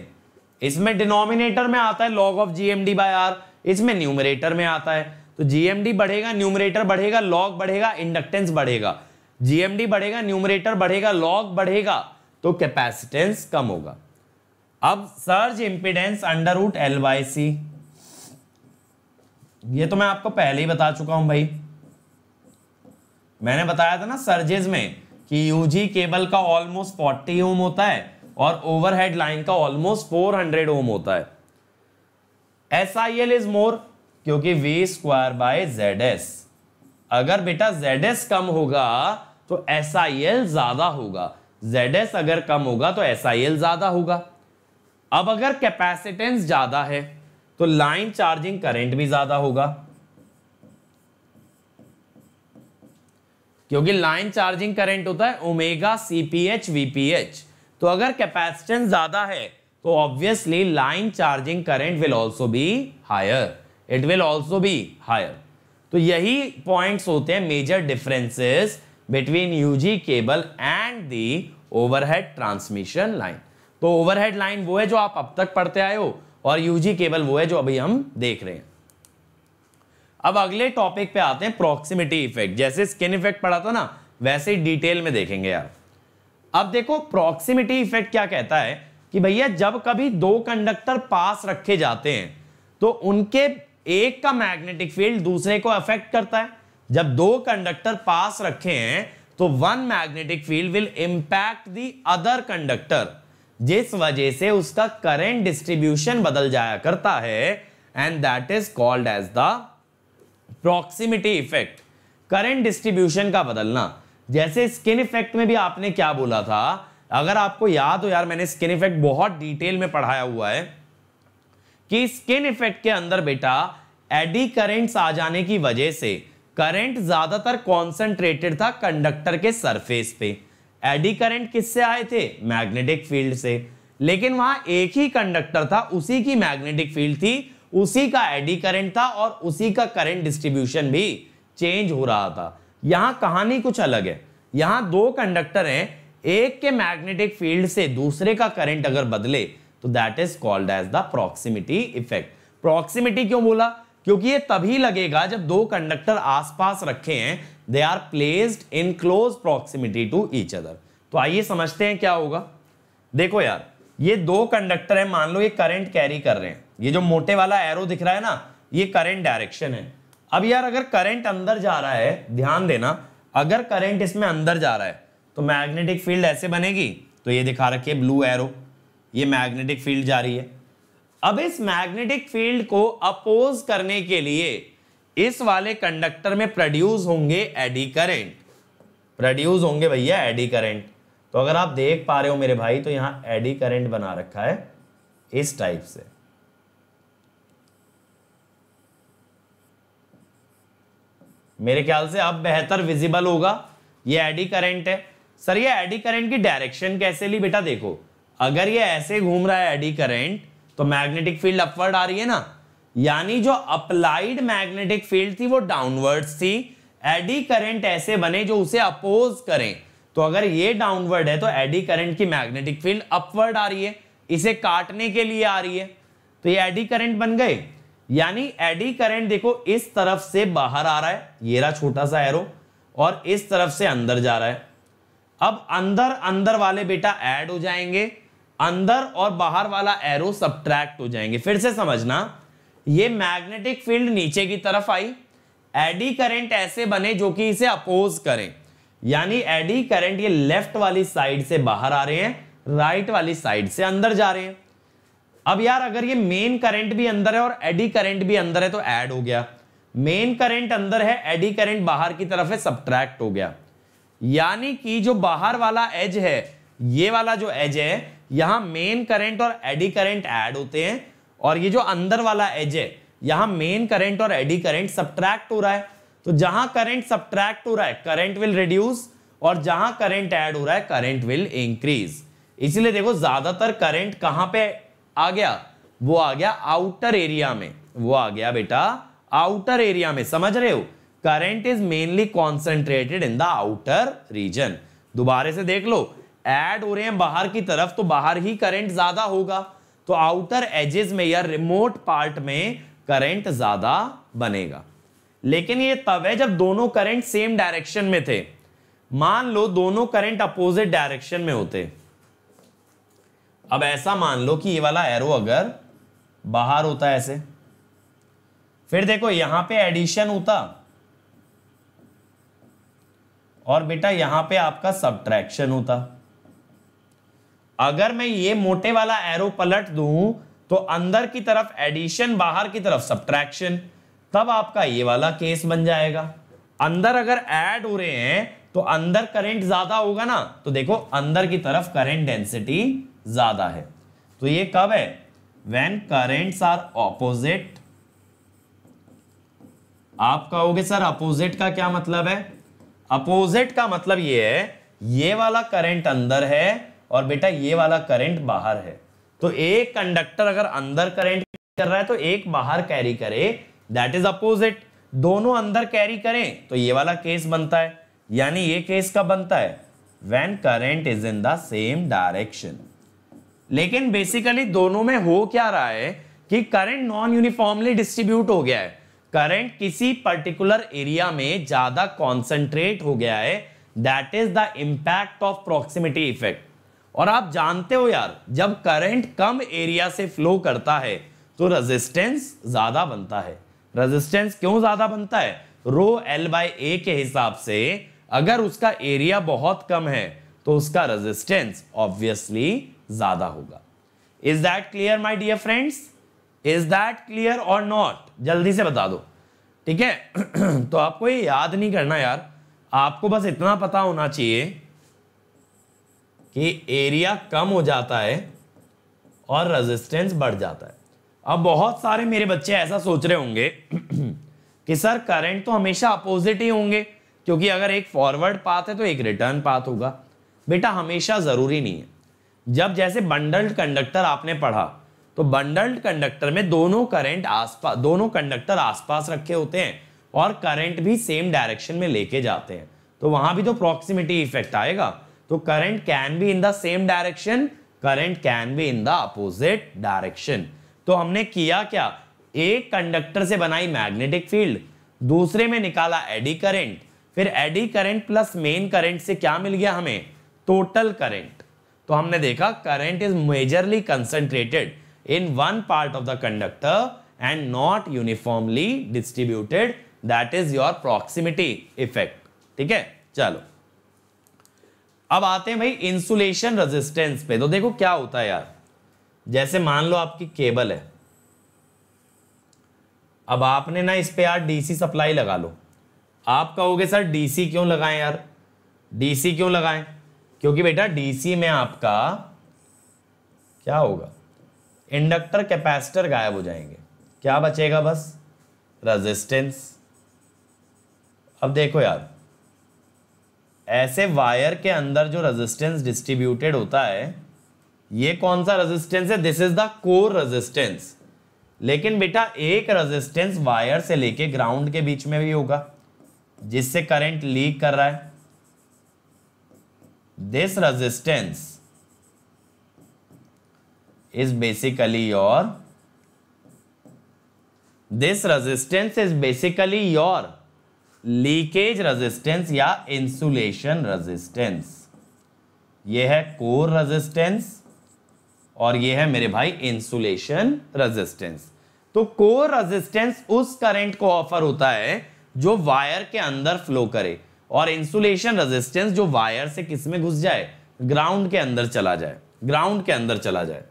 इसमें डिनोमिनेटर में आता है log of GMD by R इसमें न्यूमरेटर में आता है तो जीएमडी बढ़ेगा न्यूमरेटर बढ़ेगा लॉग बढ़ेगा इंडक्टेंस बढ़ेगा जीएमडी बढ़ेगा न्यूमरेटर बढ़ेगा लॉग बढ़ेगा तो कैपेसिटेंस कम होगा अब surge impedance under root L by C ये तो मैं आपको पहले ही बता चुका हूं भाई मैंने बताया था ना सर्जेज में कि यूजी केबल का ऑलमोस्ट फोर्टी ओम होता है और ओवरहेड लाइन का ऑलमोस्ट फोर हंड्रेड ओम होता है S I L is more क्योंकि V square by Z S अगर बेटा जेड एस कम होगा तो एस आई एल ज्यादा होगा जेड एस अगर कम होगा तो एस आई एल ज्यादा होगा अब अगर कैपेसिटेंस ज्यादा है तो लाइन चार्जिंग करंट भी ज्यादा होगा क्योंकि लाइन चार्जिंग करंट होता है ओमेगा सीपीएच वीपीएच तो अगर कैपेसिटेंस ज्यादा है तो obviously line charging current will also be higher it will also be higher तो यही पॉइंट्स होते हैं major differences between UG cable and the overhead transmission line तो ओवरहेड लाइन वो है जो आप अब तक पढ़ते आए हो और यूजी केबल वो है जो अभी हम देख रहे हैं अब अगले टॉपिक पे आते हैं प्रॉक्सिमिटी इफेक्ट जैसे स्किन इफेक्ट पढ़ा था ना वैसे ही डिटेल में देखेंगे आप अब देखो प्रॉक्सिमिटी इफेक्ट क्या कहता है कि भैया जब कभी दो कंडक्टर पास रखे जाते हैं तो उनके एक का मैग्नेटिक फील्ड दूसरे को अफेक्ट करता है जब दो कंडक्टर पास रखे हैं तो one magnetic field will impact the other conductor जिस वजह से उसका करेंट डिस्ट्रीब्यूशन बदल जाया करता है and that is called as the proximity effect current distribution का बदलना जैसे स्किन इफेक्ट में भी आपने क्या बोला था अगर आपको याद हो यार मैंने स्किन इफेक्ट बहुत डिटेल में पढ़ाया हुआ है कि स्किन इफेक्ट के अंदर बेटा एडी करेंट्स आ जाने की वजह से करंट ज्यादातर कॉन्सेंट्रेटेड था कंडक्टर के सरफेस पे एडी करंट किससे आए थे मैग्नेटिक फील्ड से लेकिन वहां एक ही कंडक्टर था उसी की मैग्नेटिक फील्ड थी उसी का एडी करंट था और उसी का करंट डिस्ट्रीब्यूशन भी चेंज हो रहा था यहां कहानी कुछ अलग है यहां दो कंडक्टर हैं एक के मैग्नेटिक फील्ड से दूसरे का करंट अगर बदले तो that is called as the proximity effect proximity क्यों बोला क्योंकि ये तभी लगेगा जब दो कंडक्टर आसपास रखे हैं they are placed in close proximity to each other तो आइए समझते हैं क्या होगा देखो यार ये दो कंडक्टर है मान लो ये करंट कैरी कर रहे हैं ये जो मोटे वाला एरो दिख रहा है ना ये करंट डायरेक्शन है अब यार अगर करंट अंदर जा रहा है ध्यान देना अगर करंट इसमें अंदर जा रहा है तो मैग्नेटिक फील्ड ऐसे बनेगी तो ये दिखा रखिए ब्लू एरो ये मैग्नेटिक फील्ड जा रही है अब इस मैग्नेटिक फील्ड को अपोज करने के लिए इस वाले कंडक्टर में प्रोड्यूस होंगे एडी करेंट प्रोड्यूस होंगे भैया एडी करेंट तो अगर आप देख पा रहे हो मेरे भाई तो यहां एडी करेंट बना रखा है इस टाइप से मेरे ख्याल से अब बेहतर विजिबल होगा ये एडी करेंट है सर ये एडी करेंट की डायरेक्शन कैसे ली बेटा देखो अगर ये ऐसे घूम रहा है एडी करेंट तो मैग्नेटिक फील्ड अपवर्ड आ रही है ना यानी जो अप्लाइड मैग्नेटिक फील्ड थी वो डाउनवर्ड्स थी एडी करंट ऐसे बने जो उसे अपोज करें तो अगर ये डाउनवर्ड है तो एडी करंट की मैग्नेटिक फील्ड अपवर्ड आ रही है इसे काटने के लिए आ रही है तो ये एडी करंट बन गए यानी एडी करंट देखो इस तरफ से बाहर आ रहा है ये रहा छोटा सा एरो और इस तरफ से अंदर जा रहा है अब अंदर अंदर वाले बेटा ऐड हो जाएंगे अंदर और बाहर वाला एरो सब्ट्रैक्ट हो जाएंगे फिर से समझना ये मैग्नेटिक फील्ड नीचे की तरफ आई एडी करंट ऐसे बने जो कि इसे अपोज करें यानी एडी करंट ये लेफ्ट वाली साइड से बाहर आ रहे हैं राइट वाली साइड से अंदर जा रहे हैं अब यार अगर ये मेन करंट भी अंदर है और एडी करंट भी अंदर है तो ऐड हो गया मेन करंट अंदर है एडी करंट बाहर की तरफ है सब्ट्रैक्ट हो गया यानी कि जो बाहर वाला एज है ये वाला जो एज है यहां मेन करंट और एडी करंट ऐड होते हैं और ये जो अंदर वाला एज है यहां मेन करंट और एडी करंट सब्ट्रैक्ट हो रहा है तो जहां करंट सब्ट्रैक्ट हो रहा है करंट विल रिड्यूस और जहां करंट ऐड हो रहा है करंट विल इंक्रीज इसलिए देखो ज्यादातर करंट कहां पे आ गया वो आ गया आउटर एरिया में वो आ गया बेटा आउटर एरिया में समझ रहे हो current is mainly concentrated in the outer region दोबारे से देख लो एड हो रहे हैं बाहर की तरफ तो बाहर ही करंट ज्यादा होगा तो आउटर एजेस में या रिमोट पार्ट में करंट ज्यादा बनेगा लेकिन ये तब है जब दोनों करंट सेम डायरेक्शन में थे मान लो दोनों करंट अपोजिट डायरेक्शन में होते अब ऐसा मान लो कि ये वाला एरो अगर बाहर होता है ऐसे फिर देखो यहां पे एडिशन होता और बेटा यहां पे आपका सब्ट्रैक्शन होता अगर मैं ये मोटे वाला एरो पलट दूं तो अंदर की तरफ एडिशन बाहर की तरफ सब्ट्रैक्शन तब आपका ये वाला केस बन जाएगा अंदर अगर ऐड हो रहे हैं तो अंदर करंट ज्यादा होगा ना तो देखो अंदर की तरफ करंट डेंसिटी ज्यादा है तो ये कब है व्हेन करेंट आर ऑपोजिट आप कहोगे सर अपोजिट का क्या मतलब है अपोजिट का मतलब ये है ये वाला करंट अंदर है और बेटा ये वाला करंट बाहर है तो एक कंडक्टर अगर अंदर करंट कर रहा है तो एक बाहर कैरी करे दैट इज अपोजिट दोनों अंदर कैरी करें तो ये वाला केस बनता है यानी ये केस का बनता है when current is in the same direction लेकिन बेसिकली दोनों में हो क्या रहा है कि करंट नॉन यूनिफॉर्मली डिस्ट्रीब्यूट हो गया है करंट किसी पर्टिकुलर एरिया में ज्यादा कॉन्सेंट्रेट हो गया है that is the impact of proximity effect और आप जानते हो यार जब करंट कम एरिया से फ्लो करता है तो रेजिस्टेंस ज्यादा बनता है रेजिस्टेंस क्यों ज्यादा बनता है रो एल बाई ए के हिसाब से अगर उसका एरिया बहुत कम है तो उसका रेजिस्टेंस ऑब्वियसली ज्यादा होगा is that clear my dear friends is that clear और नॉट जल्दी से बता दो ठीक है तो आपको ये याद नहीं करना यार आपको बस इतना पता होना चाहिए कि एरिया कम हो जाता है और रेजिस्टेंस बढ़ जाता है अब बहुत सारे मेरे बच्चे ऐसा सोच रहे होंगे कि सर करंट तो हमेशा अपोजिट ही होंगे क्योंकि अगर एक फॉरवर्ड पाथ है तो एक रिटर्न पाथ होगा बेटा हमेशा ज़रूरी नहीं है जब जैसे बंडल्ड कंडक्टर आपने पढ़ा तो बंडल्ड कंडक्टर में दोनों करंट आसपास दोनों कंडक्टर आसपास रखे होते हैं और करंट भी सेम डायरेक्शन में लेके जाते हैं तो वहां भी तो प्रॉक्सिमिटी इफेक्ट आएगा तो current can be in the same direction current can be in the opposite direction तो हमने किया क्या एक कंडक्टर से बनाई मैग्नेटिक फील्ड दूसरे में निकाला एडी करंट फिर eddy current plus main current से क्या मिल गया हमें टोटल करंट तो हमने देखा current is majorly concentrated in one part of the conductor and not uniformly distributed that is your proximity effect ठीक है चलो अब आते हैं भाई इंसुलेशन रेजिस्टेंस पे तो देखो क्या होता है यार जैसे मान लो आपकी केबल है अब आपने ना इस पर यार डीसी सप्लाई लगा लो आप कहोगे सर डीसी क्यों लगाएं यार डीसी क्यों लगाएं क्योंकि बेटा डीसी में आपका क्या होगा इंडक्टर कैपेसिटर गायब हो जाएंगे क्या बचेगा बस रेजिस्टेंस अब देखो यार ऐसे वायर के अंदर जो रेजिस्टेंस डिस्ट्रीब्यूटेड होता है ये कौन सा रेजिस्टेंस है this is the core resistance लेकिन बेटा एक रेजिस्टेंस वायर से लेके ग्राउंड के बीच में भी होगा जिससे करंट लीक कर रहा है this resistance is basically your this resistance is basically your leakage resistance या इंसुलेशन रेजिस्टेंस ये है कोर रेजिस्टेंस और ये है मेरे भाई इंसुलेशन रेजिस्टेंस तो कोर रेजिस्टेंस उस करंट को ऑफर होता है जो वायर के अंदर फ्लो करे और इंसुलेशन रेजिस्टेंस जो वायर से किस में घुस जाए ग्राउंड के अंदर चला जाए ग्राउंड के अंदर चला जाए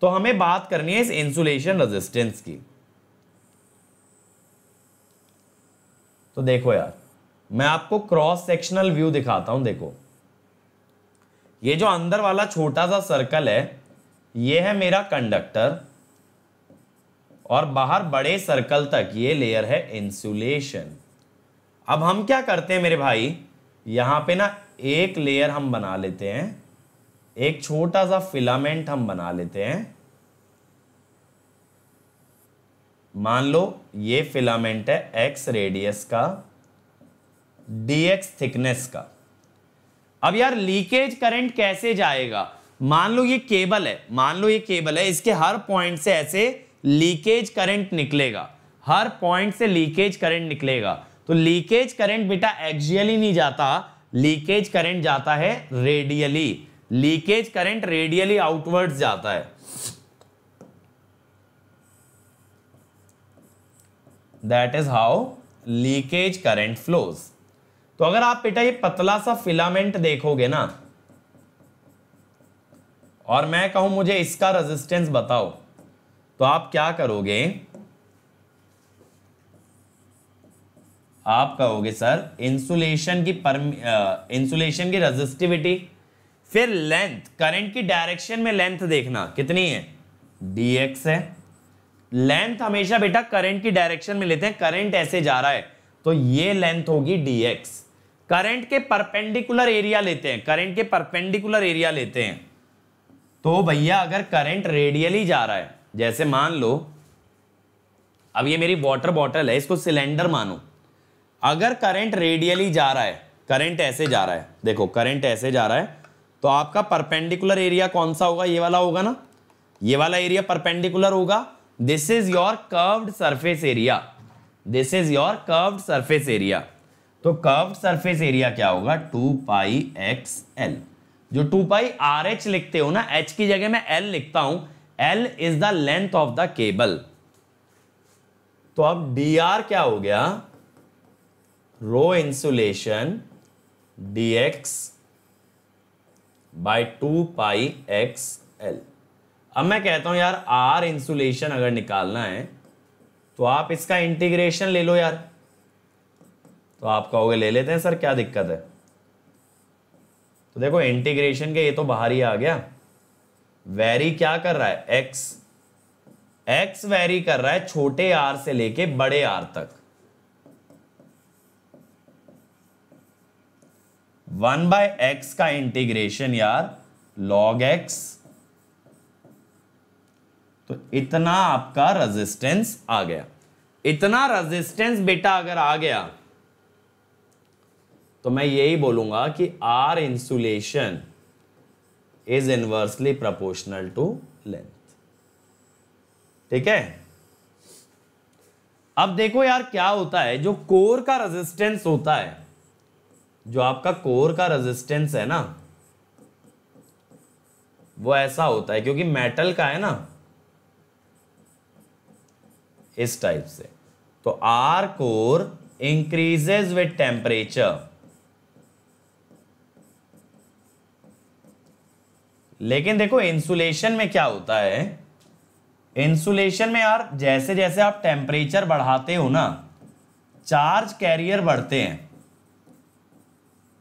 तो हमें बात करनी है इस इंसुलेशन रेजिस्टेंस की तो देखो यार मैं आपको क्रॉस सेक्शनल व्यू दिखाता हूं देखो ये जो अंदर वाला छोटा सा सर्कल है ये है मेरा कंडक्टर और बाहर बड़े सर्कल तक ये लेयर है इंसुलेशन अब हम क्या करते हैं मेरे भाई यहाँ पे ना एक लेयर हम बना लेते हैं एक छोटा सा फिलामेंट हम बना लेते हैं मान लो ये फिलामेंट है एक्स रेडियस का डीएक्स थिकनेस का अब यार लीकेज करंट कैसे जाएगा मान लो ये केबल है मान लो ये केबल है इसके हर पॉइंट से ऐसे लीकेज करंट निकलेगा हर पॉइंट से लीकेज करंट निकलेगा तो लीकेज करंट बेटा एक्जियली नहीं जाता लीकेज करंट जाता है radially leakage current radially outwards जाता है that is how leakage current flows तो अगर आप बेटा ये पतला सा फिलामेंट देखोगे ना और मैं कहूं मुझे इसका रेजिस्टेंस बताओ तो आप क्या करोगे आप कहोगे सर इंसुलेशन की परम इंसुलेशन की रेजिस्टिविटी फिर लेंथ करंट की डायरेक्शन में लेंथ देखना कितनी है डीएक्स है लेंथ हमेशा बेटा करंट की डायरेक्शन में लेते हैं करंट ऐसे जा रहा है तो ये लेंथ होगी dx करंट के परपेंडिकुलर एरिया लेते हैं करंट के परपेंडिकुलर एरिया लेते हैं तो भैया अगर करंट रेडियली जा रहा है जैसे मान लो अब ये मेरी वाटर बॉटल है इसको सिलेंडर मानो अगर करंट रेडियली जा रहा है करंट ऐसे जा रहा है देखो करंट ऐसे जा रहा है तो आपका परपेंडिकुलर एरिया कौन सा होगा ये वाला होगा ना ये वाला एरिया परपेंडिकुलर होगा this is your curved surface area this is your curved surface area तो कर्व्ड सरफेस एरिया क्या होगा टू पाई एक्स एल जो टू पाई आर एच लिखते हो ना एच की जगह मैं एल लिखता हूं L is the length of the cable तो अब डी आर क्या हो गया rho insulation D X by two pi X L अब मैं कहता हूं यार आर इंसुलेशन अगर निकालना है तो आप इसका इंटीग्रेशन ले लो यार तो आप कहोगे ले लेते हैं सर क्या दिक्कत है तो देखो इंटीग्रेशन के ये तो बाहर ही आ गया वेरी क्या कर रहा है एक्स एक्स वेरी कर रहा है छोटे आर से लेके बड़े आर तक वन बाय एक्स का इंटीग्रेशन यार लॉग एक्स तो इतना आपका रेजिस्टेंस आ गया इतना रेजिस्टेंस बेटा अगर आ गया तो मैं यही बोलूंगा कि R insulation is inversely proportional to length ठीक है अब देखो यार क्या होता है जो कोर का रेजिस्टेंस होता है जो आपका कोर का रेजिस्टेंस है ना वो ऐसा होता है क्योंकि मेटल का है ना इस टाइप से तो R core increases with temperature लेकिन देखो इंसुलेशन में क्या होता है इंसुलेशन में यार जैसे जैसे आप टेम्परेचर बढ़ाते हो ना चार्ज कैरियर बढ़ते हैं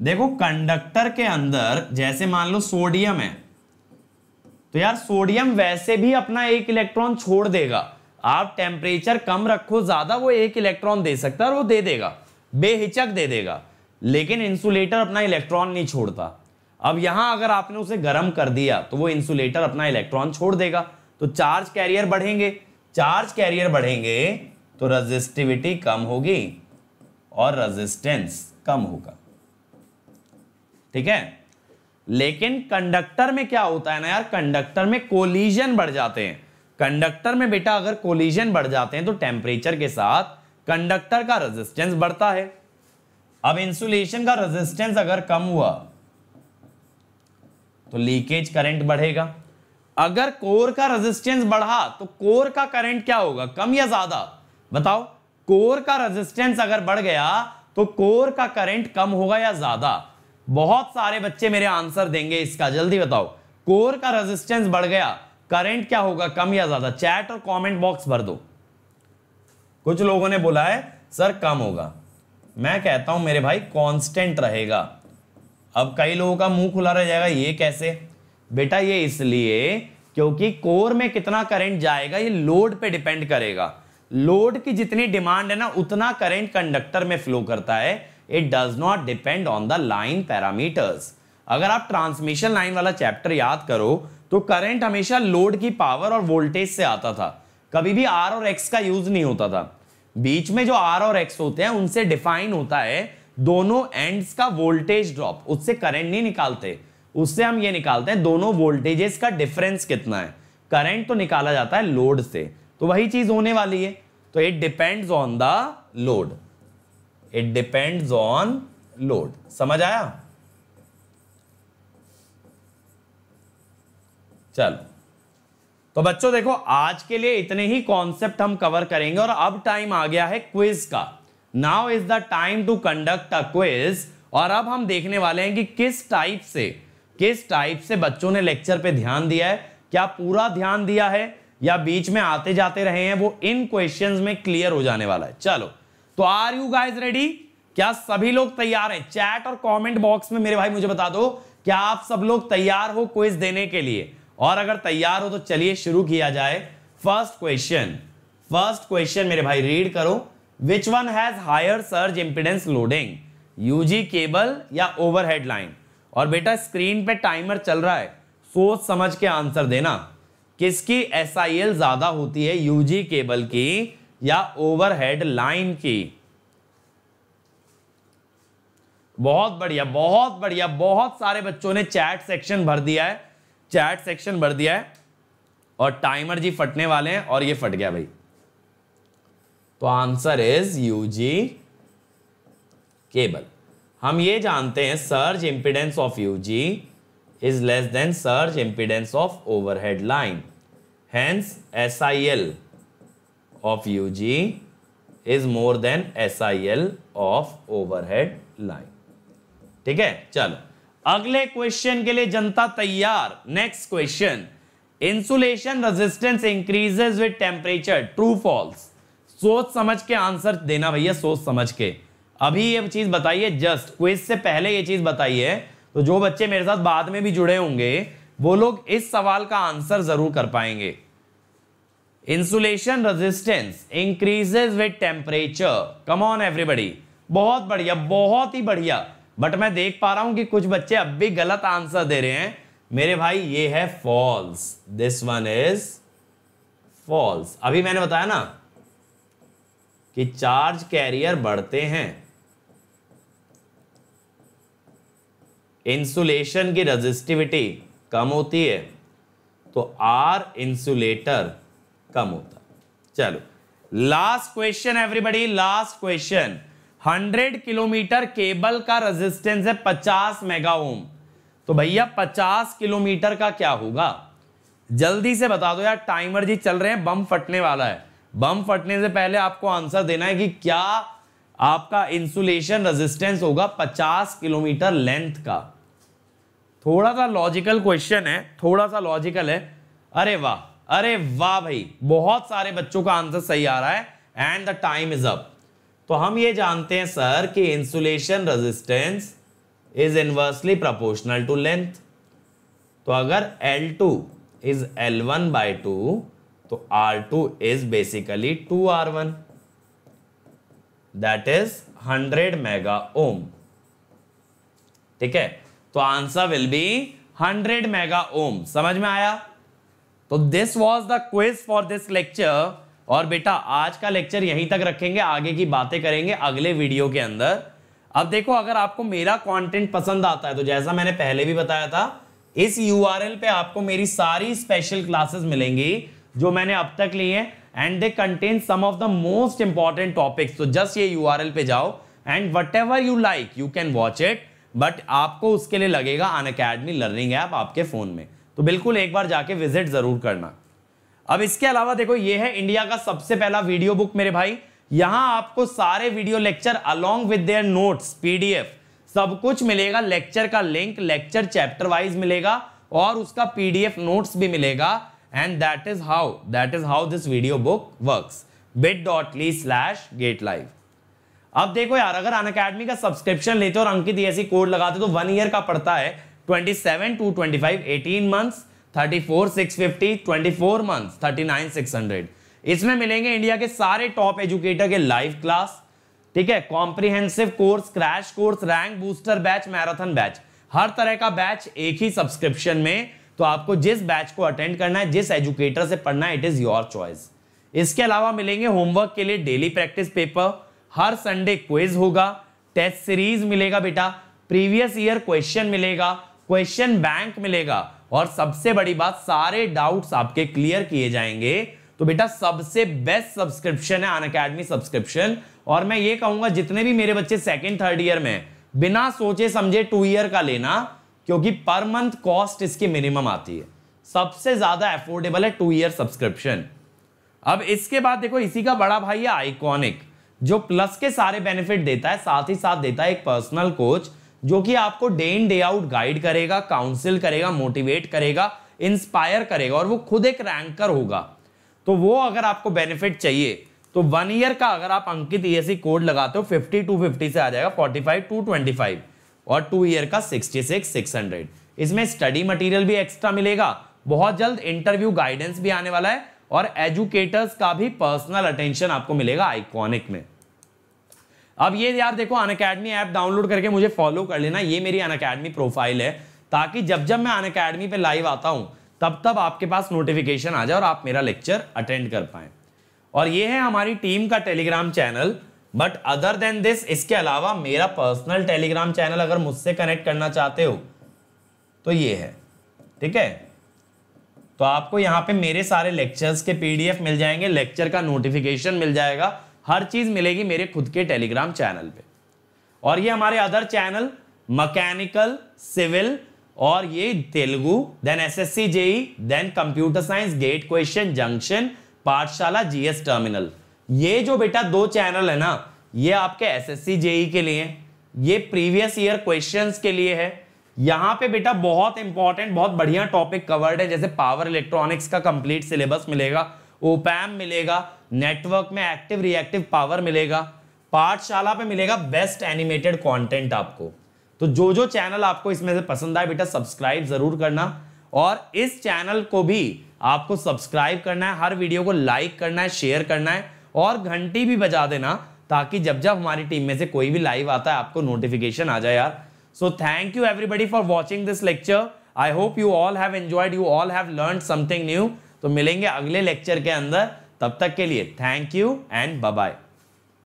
देखो कंडक्टर के अंदर जैसे मान लो सोडियम है तो यार सोडियम वैसे भी अपना एक इलेक्ट्रॉन छोड़ देगा आप टेम्परेचर कम रखो ज्यादा वो एक इलेक्ट्रॉन दे सकता है और वो दे देगा बेहिचक दे देगा लेकिन इंसुलेटर अपना इलेक्ट्रॉन नहीं छोड़ता अब यहां अगर आपने उसे गर्म कर दिया तो वो इंसुलेटर अपना इलेक्ट्रॉन छोड़ देगा तो चार्ज कैरियर बढ़ेंगे चार्ज कैरियर बढ़ेंगे तो रजिस्टिविटी कम होगी और रजिस्टेंस कम होगा ठीक है लेकिन कंडक्टर में क्या होता है ना यार कंडक्टर में कोलिजन बढ़ जाते हैं कंडक्टर में बेटा अगर कोलिजन बढ़ जाते हैं तो टेम्परेचर के साथ कंडक्टर का रेजिस्टेंस बढ़ता है अब इंसुलेशन का रेजिस्टेंस अगर कम हुआ तो लीकेज करंट बढ़ेगा अगर कोर का रेजिस्टेंस बढ़ा तो कोर का करंट क्या होगा कम या ज्यादा बताओ कोर का रेजिस्टेंस अगर बढ़ गया तो कोर का करंट कम होगा या ज्यादा बहुत सारे बच्चे मेरे आंसर देंगे इसका जल्दी बताओ कोर का रेजिस्टेंस बढ़ गया करंट क्या होगा कम या ज्यादा चैट और कमेंट बॉक्स भर दो कुछ लोगों ने बोला है सर कम होगा मैं कहता हूं मेरे भाई कांस्टेंट रहेगा अब कई लोगों का मुंह खुला रह जाएगा ये कैसे बेटा ये इसलिए क्योंकि कोर में कितना करंट जाएगा ये लोड पे डिपेंड करेगा लोड की जितनी डिमांड है ना उतना करंट कंडक्टर में फ्लो करता है it does not depend on the line parameters अगर आप ट्रांसमिशन लाइन वाला चैप्टर याद करो तो करंट हमेशा लोड की पावर और वोल्टेज से आता था कभी भी आर और एक्स का यूज नहीं होता था बीच में जो आर और एक्स होते हैं उनसे डिफाइन होता है दोनों एंड्स का वोल्टेज ड्रॉप उससे करंट नहीं निकालते उससे हम ये निकालते हैं दोनों वोल्टेजेस का डिफरेंस कितना है करंट तो निकाला जाता है लोड से तो वही चीज होने वाली है तो it depends on the load it depends on load समझ आया चलो तो बच्चों देखो आज के लिए इतने ही कॉन्सेप्ट हम कवर करेंगे और अब टाइम आ गया है क्विज का now is the time to conduct a quiz और अब हम देखने वाले हैं कि किस टाइप से किस टाइप से बच्चों ने लेक्चर पे ध्यान दिया है क्या पूरा ध्यान दिया है या बीच में आते जाते रहे हैं वो इन क्वेश्चंस में क्लियर हो जाने वाला है चलो तो आर यू गाइज रेडी क्या सभी लोग तैयार हैं चैट और कमेंट बॉक्स में मेरे भाई मुझे बता दो क्या आप सब लोग तैयार हो क्विज देने के लिए और अगर तैयार हो तो चलिए शुरू किया जाए फर्स्ट क्वेश्चन फर्स्ट क्वेश्चन मेरे भाई रीड करो which one has higher surge impedance loading UG cable या ओवरहेड लाइन और बेटा स्क्रीन पे टाइमर चल रहा है सोच समझ के आंसर देना किसकी एस ज़्यादा होती है यूजी केबल की या ओवरहेड लाइन की बहुत बढ़िया बहुत बढ़िया बहुत सारे बच्चों ने चैट सेक्शन भर दिया है चैट सेक्शन भर दिया है और टाइमर जी फटने वाले हैं और ये फट गया भाई तो आंसर इज यूजी केबल हम ये जानते हैं surge impedance of UG is less than surge impedance of overhead line hence S I L of U G is more than S I L of overhead line ठीक है चलो अगले question के लिए जनता तैयार next question insulation resistance increases with temperature true false सोच समझ के आंसर देना भैया सोच समझ के अभी ये चीज बताइए जस्ट क्विज से पहले ये चीज बताइए तो जो बच्चे मेरे साथ बाद में भी जुड़े होंगे वो लोग इस सवाल का आंसर जरूर कर पाएंगे insulation resistance increases with temperature come on everybody बहुत बढ़िया बहुत ही बढ़िया बट मैं देख पा रहा हूं कि कुछ बच्चे अब भी गलत आंसर दे रहे हैं मेरे भाई ये है false this one is false अभी मैंने बताया ना कि चार्ज कैरियर बढ़ते हैं इंसुलेशन की रेजिस्टिविटी कम होती है तो आर इंसुलेटर कम होता चलो last question everybody last question 100 kilometre cable का रेजिस्टेंस है 50 मेगा ओम तो भैया 50 किलोमीटर का क्या होगा जल्दी से बता दो यार टाइमर जी चल रहे हैं बम फटने वाला है बम फटने से पहले आपको आंसर देना है कि क्या आपका इंसुलेशन रेजिस्टेंस होगा 50 किलोमीटर लेंथ का थोड़ा सा लॉजिकल क्वेश्चन है थोड़ा सा लॉजिकल है अरे वाह अरे वाह भाई बहुत सारे बच्चों का आंसर सही आ रहा है and the time is up तो हम ये जानते हैं सर कि insulation resistance is inversely proportional to length तो अगर L2 two is L one by two तो R2 two is basically two R one that is hundred mega ohm ठीक है तो answer will be hundred mega ohm समझ में आया तो this was the quiz for this lecture और बेटा आज का लेक्चर यहीं तक रखेंगे आगे की बातें करेंगे अगले वीडियो के अंदर अब देखो अगर आपको मेरा कंटेंट पसंद आता है तो जैसा मैंने पहले भी बताया था इस यू पे आपको मेरी सारी स्पेशल क्लासेस मिलेंगी जो मैंने अब तक ली हैं and they contain some of the most important topics तो जस्ट ये यू पे जाओ and whatever you like you can watch it but आपको उसके लिए लगेगा अन अकेडमी लर्निंग ऐप आपके फ़ोन में तो बिल्कुल एक बार जाके विजिट ज़रूर करना अब इसके अलावा देखो ये है इंडिया का सबसे पहला वीडियो बुक मेरे भाई यहां आपको सारे video lecture along with their notes PDF सब कुछ मिलेगा लेक्चर का लिंक लेक्चर चैप्टर वाइज मिलेगा और उसका पीडीएफ नोट्स भी मिलेगा and that is how that is how this video book work bit dot ly slash gate live अब देखो यार अगर अन अकेडमी का सब्सक्रिप्शन लेते हो और अंकित ऐसी e कोड लगाते तो वन ईयर का पड़ता है twenty seven two twenty five eighteen months thirty four six fifty twenty four month thirty nine six hundred इसमें मिलेंगे इंडिया के सारे टॉप एजुकेटर के लाइव क्लास ठीक है comprehensive course crash course rank booster batch marathon batch हर तरह का बैच एक ही सब्सक्रिप्शन में तो आपको जिस बैच को अटेंड करना है जिस एजुकेटर से पढ़ना है इट इज योर चॉइस इसके अलावा मिलेंगे होमवर्क के लिए डेली प्रैक्टिस पेपर हर संडे क्विज होगा टेस्ट सीरीज मिलेगा बेटा प्रीवियस ईयर क्वेश्चन मिलेगा क्वेश्चन बैंक मिलेगा और सबसे बड़ी बात सारे डाउट्स आपके क्लियर किए जाएंगे तो बेटा सबसे बेस्ट सब्सक्रिप्शन है अन अकेडमी सब्सक्रिप्शन और मैं ये कहूंगा जितने भी मेरे बच्चे सेकेंड थर्ड ईयर में बिना सोचे समझे टू ईयर का लेना क्योंकि पर मंथ कॉस्ट इसकी मिनिमम आती है सबसे ज्यादा एफोर्डेबल है टू ईयर सब्सक्रिप्शन अब इसके बाद देखो इसी का बड़ा भाई है आइकॉनिक जो प्लस के सारे बेनिफिट देता है साथ ही साथ देता है एक पर्सनल कोच जो कि आपको day in day out guide करेगा काउंसिल करेगा मोटिवेट करेगा इंस्पायर करेगा और वो खुद एक रैंकर होगा तो वो अगर आपको बेनिफिट चाहिए तो वन ईयर का अगर आप अंकित ई e कोड लगाते हो फिफ्टी टू फिफ्टी से आ जाएगा forty five two twenty five और टू ईयर का सिक्सटी सिक्स सिक्स हंड्रेड इसमें स्टडी मटेरियल भी एक्स्ट्रा मिलेगा बहुत जल्द इंटरव्यू गाइडेंस भी आने वाला है और एजुकेटर्स का भी पर्सनल अटेंशन आपको मिलेगा आइकॉनिक में अब ये यार देखो अन अकेडमी ऐप डाउनलोड करके मुझे फॉलो कर लेना ये मेरी अन अकेडमी प्रोफाइल है ताकि जब जब मैं अन अकेडमी पर लाइव आता हूँ तब तब आपके पास नोटिफिकेशन आ जाए और आप मेरा लेक्चर अटेंड कर पाए और ये है हमारी टीम का Telegram channel but other than this इसके अलावा मेरा पर्सनल टेलीग्राम चैनल अगर मुझसे कनेक्ट करना चाहते हो तो ये है ठीक है तो आपको यहाँ पे मेरे सारे लेक्चर्स के पीडीएफ मिल जाएंगे लेक्चर का नोटिफिकेशन मिल जाएगा हर चीज़ मिलेगी मेरे खुद के टेलीग्राम चैनल पे और ये हमारे अदर चैनल मकैनिकल सिविल और ये Telugu then SSC JE then computer science GATE question junction Pathshala GS terminal ये जो बेटा दो चैनल है ना ये आपके एसएससी जेई e के लिए ये प्रीवियस ईयर क्वेश्चन के लिए है यहाँ पे बेटा बहुत इंपॉर्टेंट बहुत बढ़िया टॉपिक कवर्ड है जैसे पावर इलेक्ट्रॉनिक्स का कंप्लीट सिलेबस मिलेगा ओपैम मिलेगा नेटवर्क में एक्टिव रिएक्टिव पावर मिलेगा पाठशाला पे मिलेगा बेस्ट एनिमेटेड कंटेंट आपको तो जो जो चैनल आपको इसमें से पसंद आए बेटा सब्सक्राइब जरूर करना और इस चैनल को भी आपको सब्सक्राइब करना है हर वीडियो को लाइक करना है शेयर करना है और घंटी भी बजा देना ताकि जब जब हमारी टीम में से कोई भी लाइव आता है आपको नोटिफिकेशन आ जाए यार so thank you everybody for watching this lecture I hope you all have enjoyed you all have learn something new तो मिलेंगे अगले लेक्चर के अंदर तब तक के लिए थैंक यू एंड बाय